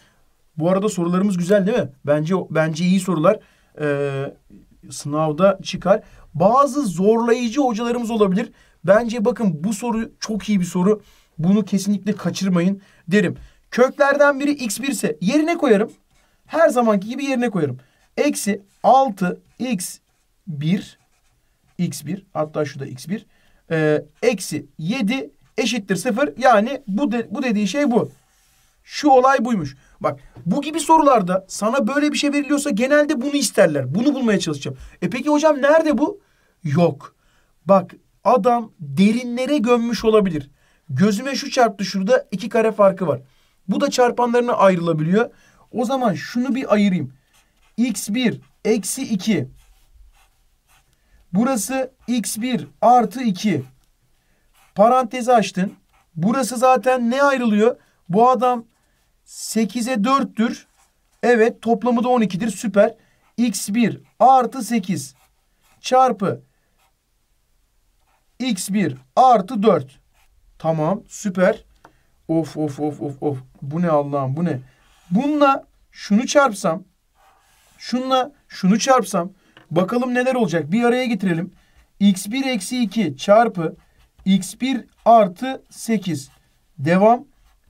Bu arada sorularımız güzel değil mi? Bence bence iyi sorular. Ee, sınavda çıkar. Bazı zorlayıcı hocalarımız olabilir. Bence bakın bu soru çok iyi bir soru. Bunu kesinlikle kaçırmayın derim. Köklerden biri x1 ise yerine koyarım. Her zamanki gibi yerine koyarım. Eksi 6 x1 x1 hatta şu da x1 e, ee, eksi 7 eşittir sıfır. Yani bu, de, bu dediği şey bu. Şu olay buymuş. Bak bu gibi sorularda sana böyle bir şey veriliyorsa genelde bunu isterler. Bunu bulmaya çalışacağım. E peki hocam nerede bu? Yok. Bak adam derinlere gömmüş olabilir. Gözüme şu çarptı şurada iki kare farkı var. Bu da çarpanlarına ayrılabiliyor. O zaman şunu bir ayırayım. x1 eksi 2. Burası x1 artı 2. Parantezi açtın. Burası zaten ne ayrılıyor? Bu adam 8'e 4'tür. Evet toplamı da 12'dir. Süper. X1 artı 8 çarpı X1 artı 4. Tamam süper. Of of of of of. Bu ne Allah'ım bu ne? Bununla şunu çarpsam. Şunla şunu çarpsam. Bakalım neler olacak. Bir araya getirelim. X1 eksi 2 çarpı x1 artı 8. Devam.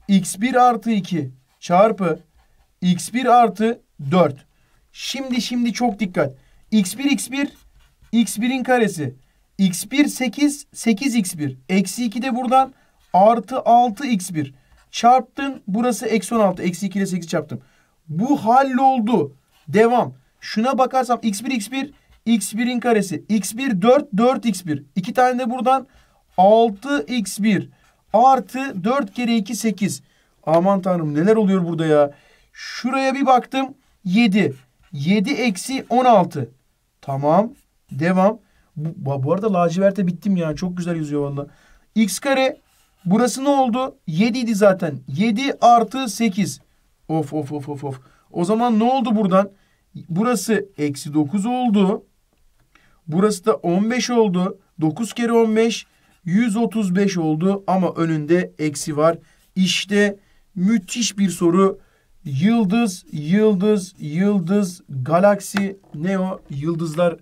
x1 artı 2 çarpı x1 artı 4. Şimdi şimdi çok dikkat. x1 x1 x1'in karesi. x1 8 8 x1. Eksi 2 de buradan artı 6 x1. Çarptın burası eksi 16. Eksi 2 ile 8 çarptım. Bu halloldu. Devam. Şuna bakarsam x1 x1 x1'in karesi. x1 4 4 x1. iki tane de buradan 6x1 artı 4 kere 2 8. Aman tanrım neler oluyor burada ya. Şuraya bir baktım 7. 7 eksi 16. Tamam. Devam. Bu, bu arada laciverte bittim ya. Çok güzel yüzüyor valla. X kare. Burası ne oldu? 7 idi zaten. 7 artı 8. Of of of of of. O zaman ne oldu buradan? Burası eksi 9 oldu. Burası da 15 oldu. 9 kere 15. 135 oldu ama önünde eksi var. İşte müthiş bir soru. Yıldız, yıldız, yıldız, galaksi, ne o? Yıldızlar,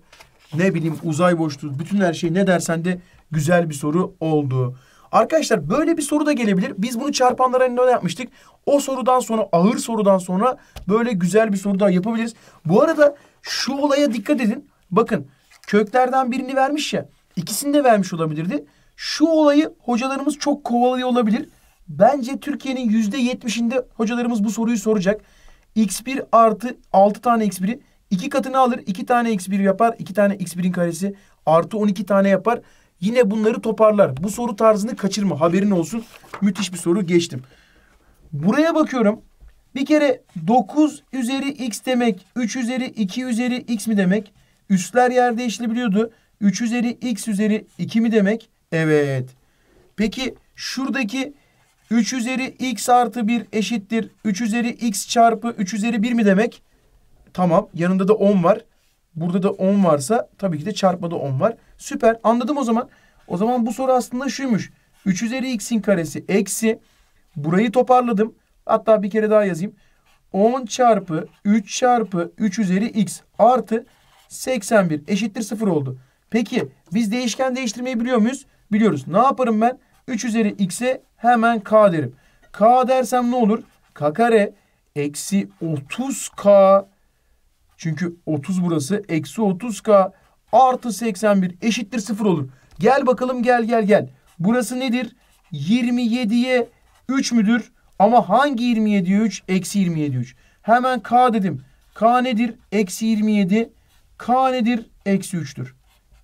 ne bileyim uzay boşluğu, bütün her şey ne dersen de güzel bir soru oldu. Arkadaşlar böyle bir soru da gelebilir. Biz bunu çarpanlara ne yapmıştık? O sorudan sonra, ağır sorudan sonra böyle güzel bir soru daha yapabiliriz. Bu arada şu olaya dikkat edin. Bakın köklerden birini vermiş ya. İkisini de vermiş olabilirdi. Şu olayı hocalarımız çok kovalıyor olabilir. Bence Türkiye'nin yüzde yetmişinde hocalarımız bu soruyu soracak. X1 artı 6 tane X1'i 2 katını alır. 2 tane X1 yapar. 2 tane X1'in karesi artı 12 tane yapar. Yine bunları toparlar. Bu soru tarzını kaçırma. Haberin olsun. Müthiş bir soru geçtim. Buraya bakıyorum. Bir kere 9 üzeri x demek 3 üzeri 2 üzeri x mi demek? Üstler yer değiştirebiliyordu. 3 üzeri x üzeri 2 mi demek? Evet. Peki şuradaki 3 üzeri x artı 1 eşittir. 3 üzeri x çarpı 3 üzeri 1 mi demek? Tamam. Yanında da 10 var. Burada da 10 varsa tabii ki de çarpmada 10 var. Süper. Anladım o zaman. O zaman bu soru aslında şuymuş. 3 üzeri x'in karesi eksi. Burayı toparladım. Hatta bir kere daha yazayım. 10 çarpı 3 çarpı 3 üzeri x artı 81 eşittir 0 oldu. Peki biz değişken değiştirmeyi biliyor muyuz? biliyoruz. Ne yaparım ben? 3 üzeri x'e hemen k derim. k dersem ne olur? k kare eksi 30k çünkü 30 burası eksi 30k artı 81 eşittir 0 olur. Gel bakalım gel gel gel. Burası nedir? 27'ye 3 müdür? Ama hangi 27'ye 3? Eksi 27'ye 3. Hemen k dedim. k nedir? Eksi 27. k nedir? Eksi 3'tür.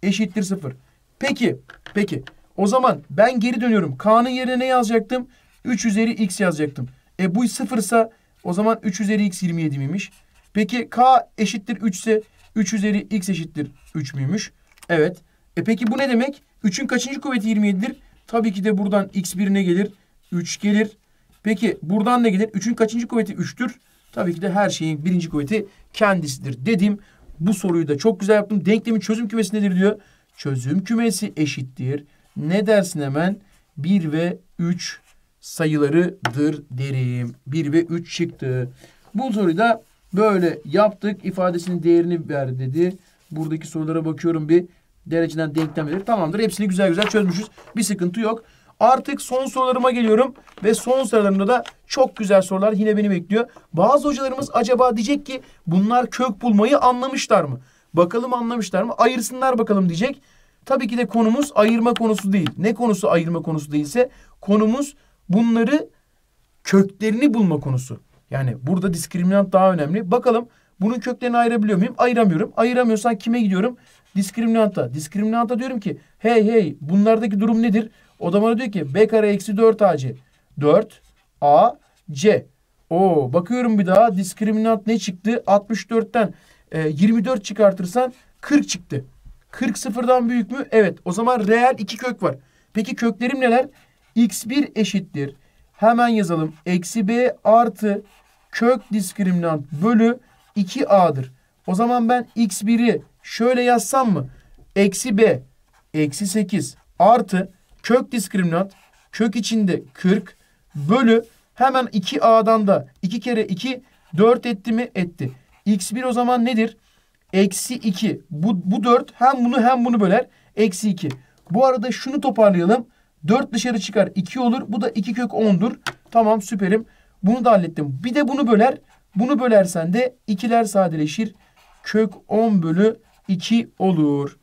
Eşittir 0. Peki, peki. O zaman ben geri dönüyorum. K'nın yerine ne yazacaktım? 3 üzeri x yazacaktım. E bu sıfırsa o zaman 3 üzeri x 27 miymiş? Peki k eşittir 3 ise 3 üzeri x eşittir 3 müymüş? Evet. E peki bu ne demek? 3'ün kaçıncı kuvveti 27'dir? Tabii ki de buradan x birine gelir. 3 gelir. Peki buradan ne gelir? 3'ün kaçıncı kuvveti 3'tür? Tabii ki de her şeyin birinci kuvveti kendisidir dedim. Bu soruyu da çok güzel yaptım. Denklemin çözüm kümesi nedir diyor çözüm kümesi eşittir. Ne dersin hemen? 1 ve 3 sayılarıdır derim. 1 ve 3 çıktı. Bu soruyu da böyle yaptık. İfadesinin değerini ver dedi. Buradaki sorulara bakıyorum bir dereceden denklem verir. Tamamdır. Hepsini güzel güzel çözmüşüz. Bir sıkıntı yok. Artık son sorularıma geliyorum ve son sorularımda da çok güzel sorular yine beni bekliyor. Bazı hocalarımız acaba diyecek ki bunlar kök bulmayı anlamışlar mı? Bakalım anlamışlar mı? Ayırsınlar bakalım diyecek. Tabii ki de konumuz ayırma konusu değil. Ne konusu ayırma konusu değilse konumuz bunları köklerini bulma konusu. Yani burada diskriminant daha önemli. Bakalım bunun köklerini ayırabiliyor muyum? Ayıramıyorum. Ayıramıyorsan kime gidiyorum? Diskriminanta. Diskriminanta diyorum ki hey hey bunlardaki durum nedir? O da bana diyor ki B kare eksi 4 AC. 4 A C. Oo bakıyorum bir daha diskriminant ne çıktı? 64'ten e, ee, 24 çıkartırsan 40 çıktı. 40 sıfırdan büyük mü? Evet. O zaman reel iki kök var. Peki köklerim neler? x1 eşittir. Hemen yazalım. Eksi b artı kök diskriminant bölü 2a'dır. O zaman ben x1'i şöyle yazsam mı? Eksi b eksi 8 artı kök diskriminant kök içinde 40 bölü hemen 2a'dan da 2 kere 2 4 etti mi? Etti. X1 o zaman nedir? Eksi 2. Bu, bu 4 hem bunu hem bunu böler. Eksi 2. Bu arada şunu toparlayalım. 4 dışarı çıkar 2 olur. Bu da 2 kök 10'dur. Tamam süperim. Bunu da hallettim. Bir de bunu böler. Bunu bölersen de ikiler sadeleşir. Kök 10 bölü 2 olur.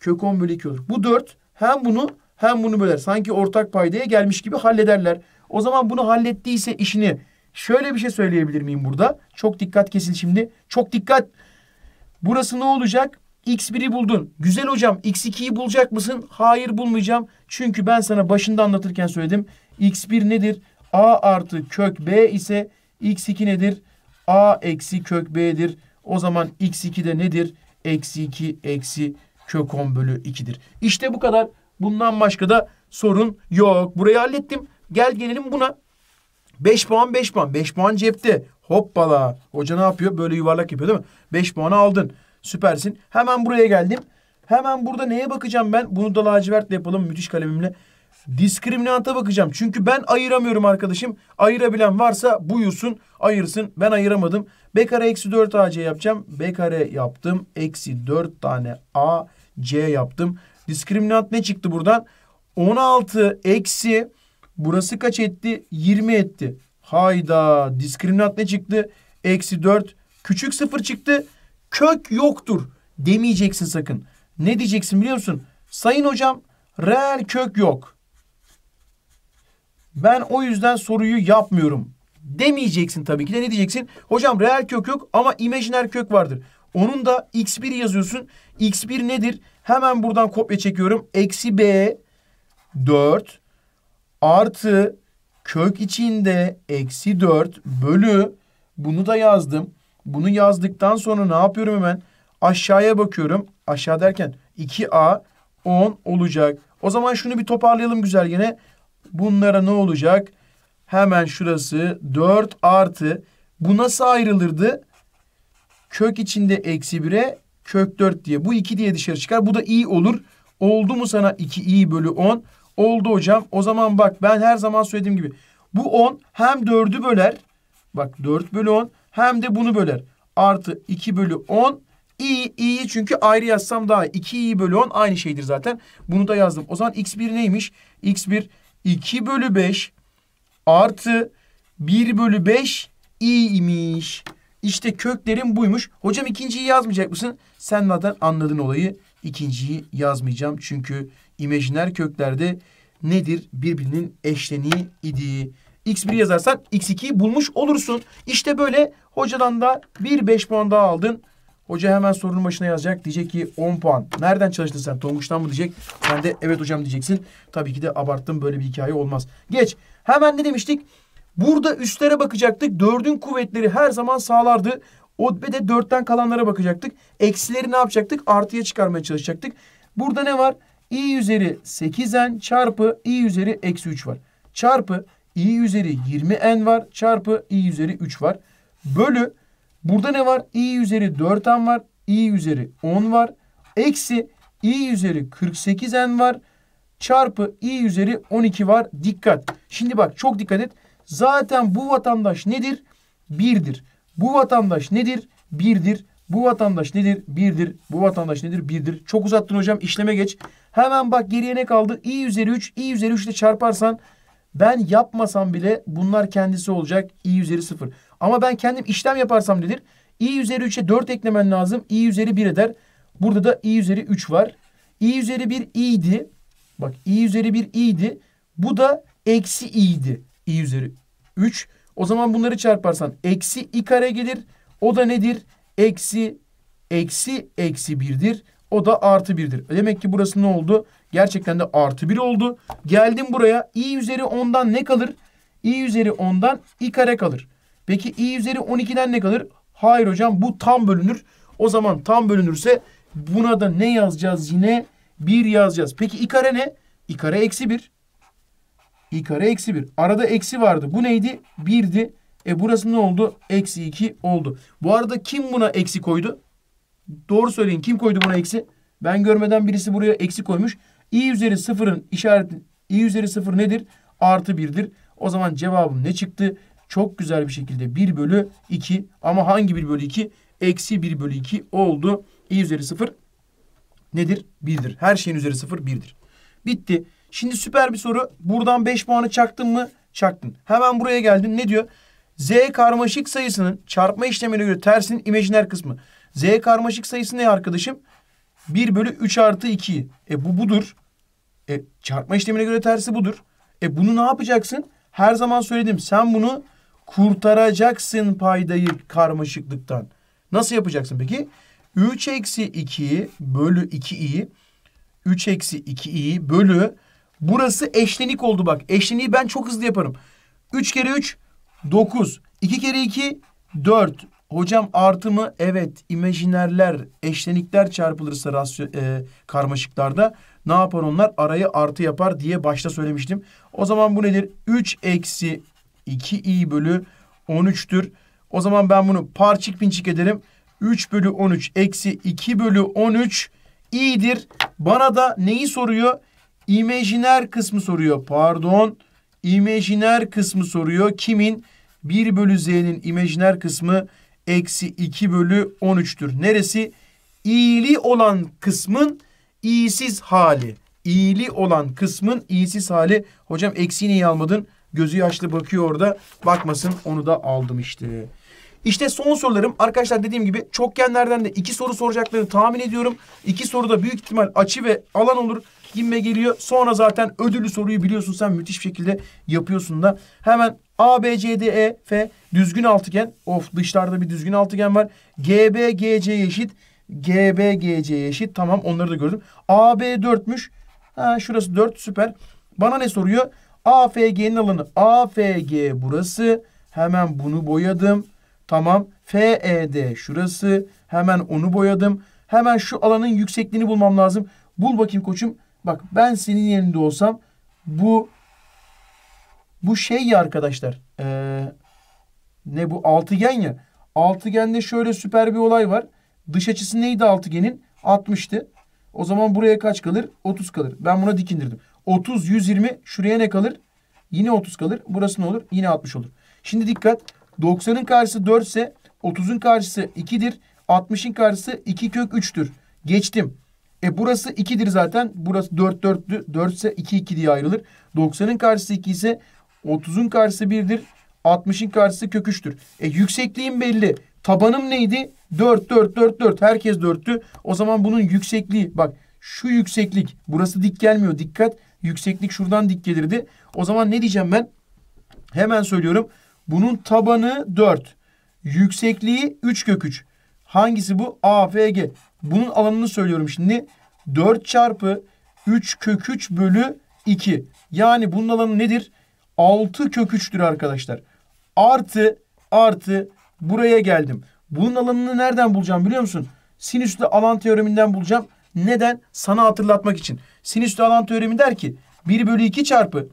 Kök 10 bölü 2 olur. Bu 4 hem bunu hem bunu böler. Sanki ortak paydaya gelmiş gibi hallederler. O zaman bunu hallettiyse işini Şöyle bir şey söyleyebilir miyim burada? Çok dikkat kesin şimdi. Çok dikkat. Burası ne olacak? X1'i buldun. Güzel hocam X2'yi bulacak mısın? Hayır bulmayacağım. Çünkü ben sana başında anlatırken söyledim. X1 nedir? A artı kök B ise X2 nedir? A eksi kök B'dir. O zaman X2 de nedir? Eksi 2 eksi kök 10 bölü 2'dir. İşte bu kadar. Bundan başka da sorun yok. Burayı hallettim. Gel gelelim buna. 5 puan 5 puan. 5 puan cepte. Hoppala. Hoca ne yapıyor? Böyle yuvarlak yapıyor değil mi? 5 puanı aldın. Süpersin. Hemen buraya geldim. Hemen burada neye bakacağım ben? Bunu da lacivertle yapalım müthiş kalemimle. Diskriminanta bakacağım. Çünkü ben ayıramıyorum arkadaşım. Ayırabilen varsa buyursun ayırsın. Ben ayıramadım. B kare eksi 4 AC yapacağım. B kare yaptım. Eksi 4 tane A C yaptım. Diskriminant ne çıktı buradan? 16 eksi Burası kaç etti? 20 etti. Hayda diskriminat ne çıktı? Eksi 4 küçük sıfır çıktı. Kök yoktur demeyeceksin sakın. Ne diyeceksin biliyor musun? Sayın hocam reel kök yok. Ben o yüzden soruyu yapmıyorum. Demeyeceksin tabii ki de ne diyeceksin? Hocam reel kök yok ama imajiner kök vardır. Onun da x1 yazıyorsun. x1 nedir? Hemen buradan kopya çekiyorum. Eksi b 4 artı kök içinde eksi 4 bölü bunu da yazdım. Bunu yazdıktan sonra ne yapıyorum hemen? Aşağıya bakıyorum. Aşağı derken 2A 10 olacak. O zaman şunu bir toparlayalım güzel yine. Bunlara ne olacak? Hemen şurası 4 artı. Bu nasıl ayrılırdı? Kök içinde eksi 1'e kök 4 diye. Bu 2 diye dışarı çıkar. Bu da i olur. Oldu mu sana 2i bölü 10? Oldu hocam. O zaman bak ben her zaman söylediğim gibi. Bu 10 hem 4'ü böler. Bak 4 bölü 10 hem de bunu böler. Artı 2 bölü 10. İyi, iyi çünkü ayrı yazsam daha iyi. 2 iyi bölü 10 aynı şeydir zaten. Bunu da yazdım. O zaman x1 neymiş? x1 2 bölü 5 artı 1 bölü 5 iyiymiş. İşte köklerin buymuş. Hocam ikinciyi yazmayacak mısın? Sen zaten anladın olayı. İkinciyi yazmayacağım çünkü imajiner köklerde nedir? Birbirinin eşleniği idi. X1 yazarsan X2'yi bulmuş olursun. İşte böyle hocadan da bir beş puan daha aldın. Hoca hemen sorunun başına yazacak. Diyecek ki 10 puan. Nereden çalıştın sen? Tonguç'tan mı diyecek. Sen de evet hocam diyeceksin. Tabii ki de abarttım böyle bir hikaye olmaz. Geç. Hemen ne demiştik? Burada üstlere bakacaktık. Dördün kuvvetleri her zaman sağlardı. Odbe de dörtten kalanlara bakacaktık. Eksileri ne yapacaktık? Artıya çıkarmaya çalışacaktık. Burada ne var? i üzeri 8n çarpı i üzeri eksi 3 var. Çarpı i üzeri 20n var çarpı i üzeri 3 var. Bölü burada ne var? i üzeri 4n var. i üzeri 10 var. Eksi i üzeri 48n var. Çarpı i üzeri 12 var. Dikkat. Şimdi bak çok dikkat et. Zaten bu vatandaş nedir? 1'dir. Bu vatandaş nedir? 1'dir. Bu vatandaş nedir? 1'dir. Bu vatandaş nedir? 1'dir. Çok uzattın hocam. İşleme geç. Hemen bak geriye ne kaldı? i üzeri 3, i üzeri 3 ile çarparsan ben yapmasam bile bunlar kendisi olacak i üzeri 0. Ama ben kendim işlem yaparsam nedir? i üzeri 3'e 4 eklemen lazım. i üzeri 1 eder. Burada da i üzeri 3 var. i üzeri 1 i'di. Bak i üzeri 1 i'di. Bu da eksi i'di. i üzeri 3. O zaman bunları çarparsan eksi i kare gelir. O da nedir? Eksi eksi eksi 1'dir. O da artı birdir. Demek ki burası ne oldu? Gerçekten de artı bir oldu. Geldim buraya. i üzeri 10'dan ne kalır? i üzeri 10'dan i kare kalır. Peki i üzeri 12'den ne kalır? Hayır hocam bu tam bölünür. O zaman tam bölünürse buna da ne yazacağız yine? 1 yazacağız. Peki i kare ne? i kare eksi 1. i kare eksi 1. Arada eksi vardı. Bu neydi? 1'di. E burası ne oldu? Eksi 2 oldu. Bu arada kim buna eksi koydu? Doğru söyleyin. Kim koydu buna eksi? Ben görmeden birisi buraya eksi koymuş. i üzeri sıfırın işareti i üzeri sıfır nedir? Artı birdir. O zaman cevabım ne çıktı? Çok güzel bir şekilde 1 bölü 2 ama hangi 1 bölü 2? Eksi 1 bölü 2 oldu. i üzeri sıfır nedir? 1'dir. Her şeyin üzeri sıfır 1'dir. Bitti. Şimdi süper bir soru. Buradan 5 puanı çaktın mı? Çaktın. Hemen buraya geldin. Ne diyor? Z karmaşık sayısının çarpma işlemine göre tersinin imajiner kısmı. Z karmaşık sayısı ne arkadaşım? 1 bölü 3 artı 2. E bu budur. E çarpma işlemine göre tersi budur. E bunu ne yapacaksın? Her zaman söyledim. Sen bunu kurtaracaksın paydayı karmaşıklıktan. Nasıl yapacaksın peki? 3 eksi 2 bölü 2i. 3 eksi 2i bölü. Burası eşlenik oldu bak. Eşleniği ben çok hızlı yaparım. 3 kere 3 9. 2 kere 2 4. Hocam artı mı? Evet. İmajinerler, eşlenikler çarpılırsa rasyo, e, karmaşıklarda ne yapar onlar? Arayı artı yapar diye başta söylemiştim. O zaman bu nedir? 3 eksi 2i bölü 13'tür. O zaman ben bunu parçık pinçik ederim. 3 bölü 13 eksi 2 bölü 13 i'dir. Bana da neyi soruyor? İmajiner kısmı soruyor. Pardon. İmajiner kısmı soruyor. Kimin? 1 bölü z'nin imajiner kısmı eksi 2 bölü 13'tür. Neresi? İyili olan kısmın iyisiz hali. İyili olan kısmın iyisiz hali. Hocam eksiği niye almadın? Gözü yaşlı bakıyor orada. Bakmasın onu da aldım işte. İşte son sorularım. Arkadaşlar dediğim gibi çokgenlerden de iki soru soracaklarını tahmin ediyorum. İki soruda büyük ihtimal açı ve alan olur gitme geliyor. Sonra zaten ödüllü soruyu biliyorsun sen müthiş bir şekilde yapıyorsun da. Hemen A, B, C, D, E, F düzgün altıgen. Of dışlarda bir düzgün altıgen var. G, B, G, C eşit. G, B, G, C eşit. Tamam onları da gördüm. A, B 4'müş. Ha, şurası 4 süper. Bana ne soruyor? A, F, G'nin alanı. A, F, G burası. Hemen bunu boyadım. Tamam. F, E, D şurası. Hemen onu boyadım. Hemen şu alanın yüksekliğini bulmam lazım. Bul bakayım koçum. Bak ben senin yerinde olsam bu bu şey ya arkadaşlar. E, ne bu? Altıgen ya. Altıgende şöyle süper bir olay var. Dış açısı neydi altıgenin? 60'tı. O zaman buraya kaç kalır? 30 kalır. Ben buna dikindirdim. 30, 120. Şuraya ne kalır? Yine 30 kalır. Burası ne olur? Yine 60 olur. Şimdi dikkat. 90'ın karşısı 4 ise 30'un karşısı 2'dir. 60'ın karşısı 2 kök 3'tür. Geçtim. E burası 2'dir zaten. Burası 4 4'tü. 4 ise 2 2 diye ayrılır. 90'ın karşısı 2 ise 30'un karşısı 1'dir. 60'ın karşısı köküçtür. E yüksekliğim belli. Tabanım neydi? 4, 4, 4, 4. Herkes 4'tü. O zaman bunun yüksekliği bak şu yükseklik. Burası dik gelmiyor. Dikkat. Yükseklik şuradan dik gelirdi. O zaman ne diyeceğim ben? Hemen söylüyorum. Bunun tabanı 4. Yüksekliği 3 köküç. Hangisi bu? A, F, G. Bunun alanını söylüyorum şimdi. 4 çarpı 3 köküç bölü 2. Yani bunun alanı nedir? 6 kök 3'tür arkadaşlar. Artı artı buraya geldim. Bunun alanını nereden bulacağım biliyor musun? Sinüslü alan teoreminden bulacağım. Neden? Sana hatırlatmak için. Sinüslü alan teoremi der ki 1 bölü 2 çarpı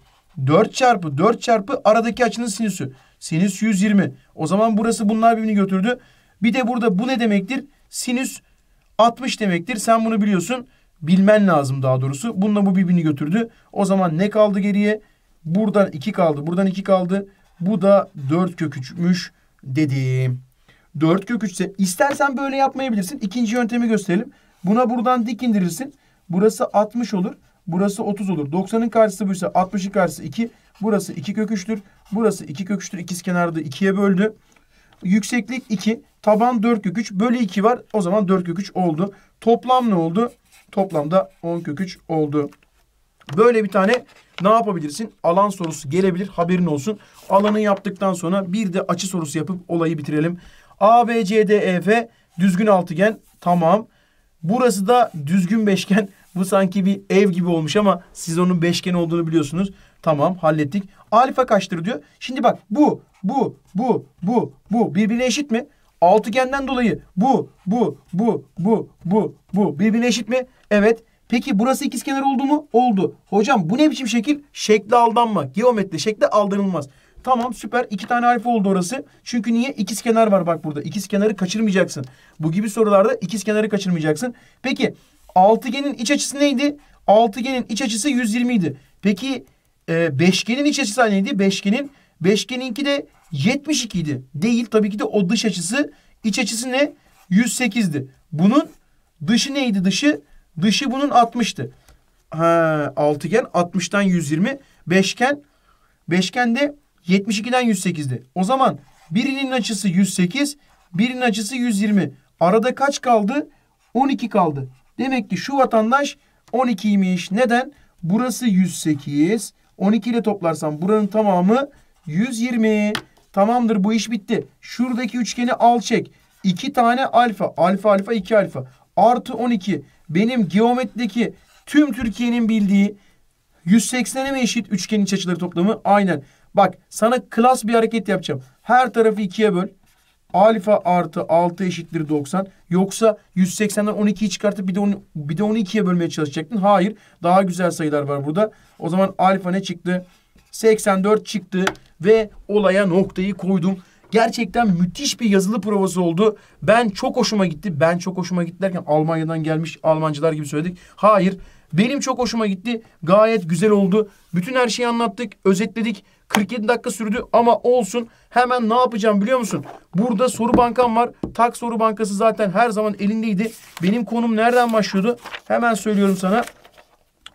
4 çarpı 4 çarpı aradaki açının sinüsü. Sinüs 120. O zaman burası bunlar birbirini götürdü. Bir de burada bu ne demektir? Sinüs 60 demektir. Sen bunu biliyorsun. Bilmen lazım daha doğrusu. Bununla bu birbirini götürdü. O zaman ne kaldı geriye? Buradan 2 kaldı. Buradan 2 kaldı. Bu da 4 kök 3'müş dediğim. 4 kök 3 istersen böyle yapmayabilirsin. İkinci yöntemi gösterelim. Buna buradan dik indirirsin. Burası 60 olur. Burası 30 olur. 90'ın karşısı buysa 60'ın karşısı 2. Burası 2 kök 3'tür. Burası 2 kök 3'tür. İkiz kenarı 2'ye böldü. Yükseklik 2. Taban 4 kök 3. Bölü 2 var. O zaman 4 kök 3 oldu. Toplam ne oldu? Toplamda 10 kök 3 oldu. Böyle bir tane ne yapabilirsin? Alan sorusu gelebilir haberin olsun. Alanı yaptıktan sonra bir de açı sorusu yapıp olayı bitirelim. A, B, C, D, E, F düzgün altıgen tamam. Burası da düzgün beşgen. Bu sanki bir ev gibi olmuş ama siz onun beşgen olduğunu biliyorsunuz. Tamam hallettik. Alfa kaçtır diyor. Şimdi bak bu, bu, bu, bu, bu birbirine eşit mi? Altıgenden dolayı bu, bu, bu, bu, bu, bu birbirine eşit mi? Evet. Peki burası ikizkenar oldu mu? Oldu. Hocam bu ne biçim şekil? Şekle aldanma. Geometri şekle aldanılmaz. Tamam süper. iki tane harfi oldu orası. Çünkü niye? İkiz kenar var bak burada. İkiz kenarı kaçırmayacaksın. Bu gibi sorularda ikiz kenarı kaçırmayacaksın. Peki altıgenin iç açısı neydi? Altıgenin iç açısı 120 idi. Peki e, beşgenin iç açısı neydi? Beşgenin. Beşgeninki de 72 idi. Değil tabii ki de o dış açısı. iç açısı ne? 108'di. Bunun dışı neydi dışı? Dışı bunun 60'tı. Ha, altıgen 60'tan 120. Beşgen beşgen 72'den 108'di. O zaman birinin açısı 108, birinin açısı 120. Arada kaç kaldı? 12 kaldı. Demek ki şu vatandaş 12'ymiş. Neden? Burası 108. 12 ile toplarsam buranın tamamı 120. Tamamdır bu iş bitti. Şuradaki üçgeni al çek. 2 tane alfa. Alfa alfa 2 alfa. Artı 12 benim geometrideki tüm Türkiye'nin bildiği 180'e mi eşit üçgenin iç açıları toplamı? Aynen. Bak sana klas bir hareket yapacağım. Her tarafı ikiye böl. Alfa artı 6 eşittir 90. Yoksa 180'den 12'yi çıkartıp bir de, onu, bir de 12'ye bölmeye çalışacaktın. Hayır. Daha güzel sayılar var burada. O zaman alfa ne çıktı? 84 çıktı ve olaya noktayı koydum. Gerçekten müthiş bir yazılı provası oldu. Ben çok hoşuma gitti. Ben çok hoşuma gitti derken Almanya'dan gelmiş Almancılar gibi söyledik. Hayır. Benim çok hoşuma gitti. Gayet güzel oldu. Bütün her şeyi anlattık, özetledik. 47 dakika sürdü ama olsun. Hemen ne yapacağım biliyor musun? Burada soru bankam var. Tak soru bankası zaten her zaman elindeydi. Benim konum nereden başlıyordu? Hemen söylüyorum sana.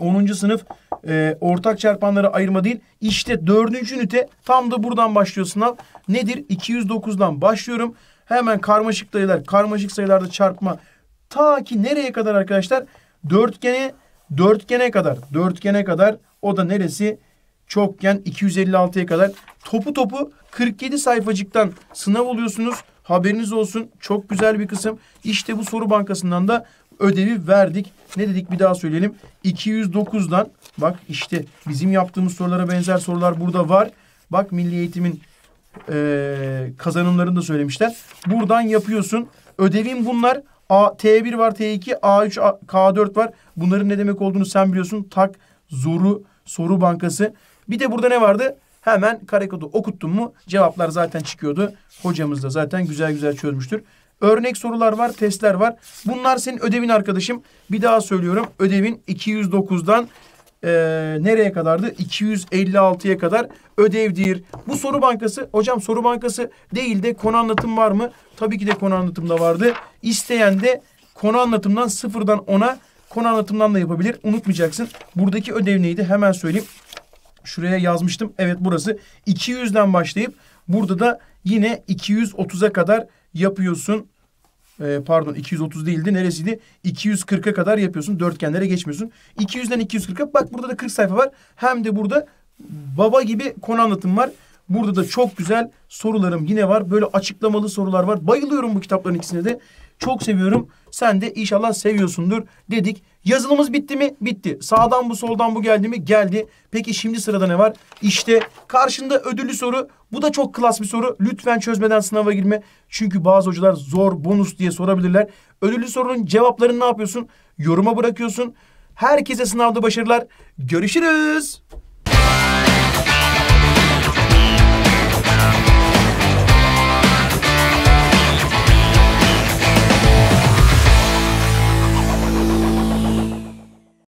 10. sınıf e, ortak çarpanları ayırma değil. İşte 4. ünite tam da buradan başlıyor sınav. Nedir? 209'dan başlıyorum. Hemen karmaşık sayılar, karmaşık sayılarda çarpma. Ta ki nereye kadar arkadaşlar? Dörtgene, dörtgene kadar. Dörtgene kadar. O da neresi? Çokgen 256'ya kadar. Topu topu 47 sayfacıktan sınav oluyorsunuz. Haberiniz olsun. Çok güzel bir kısım. İşte bu soru bankasından da ödevi verdik. Ne dedik bir daha söyleyelim. 209'dan bak işte bizim yaptığımız sorulara benzer sorular burada var. Bak milli eğitimin e, kazanımlarını da söylemişler. Buradan yapıyorsun. Ödevin bunlar. A, T1 var, T2, A3, A, K4 var. Bunların ne demek olduğunu sen biliyorsun. Tak, zoru, soru bankası. Bir de burada ne vardı? Hemen karekodu okuttun mu cevaplar zaten çıkıyordu. Hocamız da zaten güzel güzel çözmüştür. Örnek sorular var, testler var. Bunlar senin ödevin arkadaşım. Bir daha söylüyorum. Ödevin 209'dan e, nereye kadardı? 256'ya kadar ödevdir. Bu soru bankası, hocam soru bankası değil de konu anlatım var mı? Tabii ki de konu anlatımda vardı. İsteyen de konu anlatımdan sıfırdan ona konu anlatımdan da yapabilir. Unutmayacaksın. Buradaki ödev neydi? Hemen söyleyeyim. Şuraya yazmıştım. Evet burası 200'den başlayıp burada da yine 230'a kadar yapıyorsun. Ee, pardon 230 değildi. Neresiydi? 240'a kadar yapıyorsun. Dörtgenlere geçmiyorsun. 200'den 240'a. Bak burada da 40 sayfa var. Hem de burada baba gibi konu anlatım var. Burada da çok güzel sorularım yine var. Böyle açıklamalı sorular var. Bayılıyorum bu kitapların ikisine de. Çok seviyorum. Sen de inşallah seviyorsundur dedik. Yazılımız bitti mi? Bitti. Sağdan bu soldan bu geldi mi? Geldi. Peki şimdi sırada ne var? İşte karşında ödüllü soru. Bu da çok klas bir soru. Lütfen çözmeden sınava girme. Çünkü bazı hocalar zor bonus diye sorabilirler. Ödüllü sorunun cevaplarını ne yapıyorsun? Yoruma bırakıyorsun. Herkese sınavda başarılar. Görüşürüz.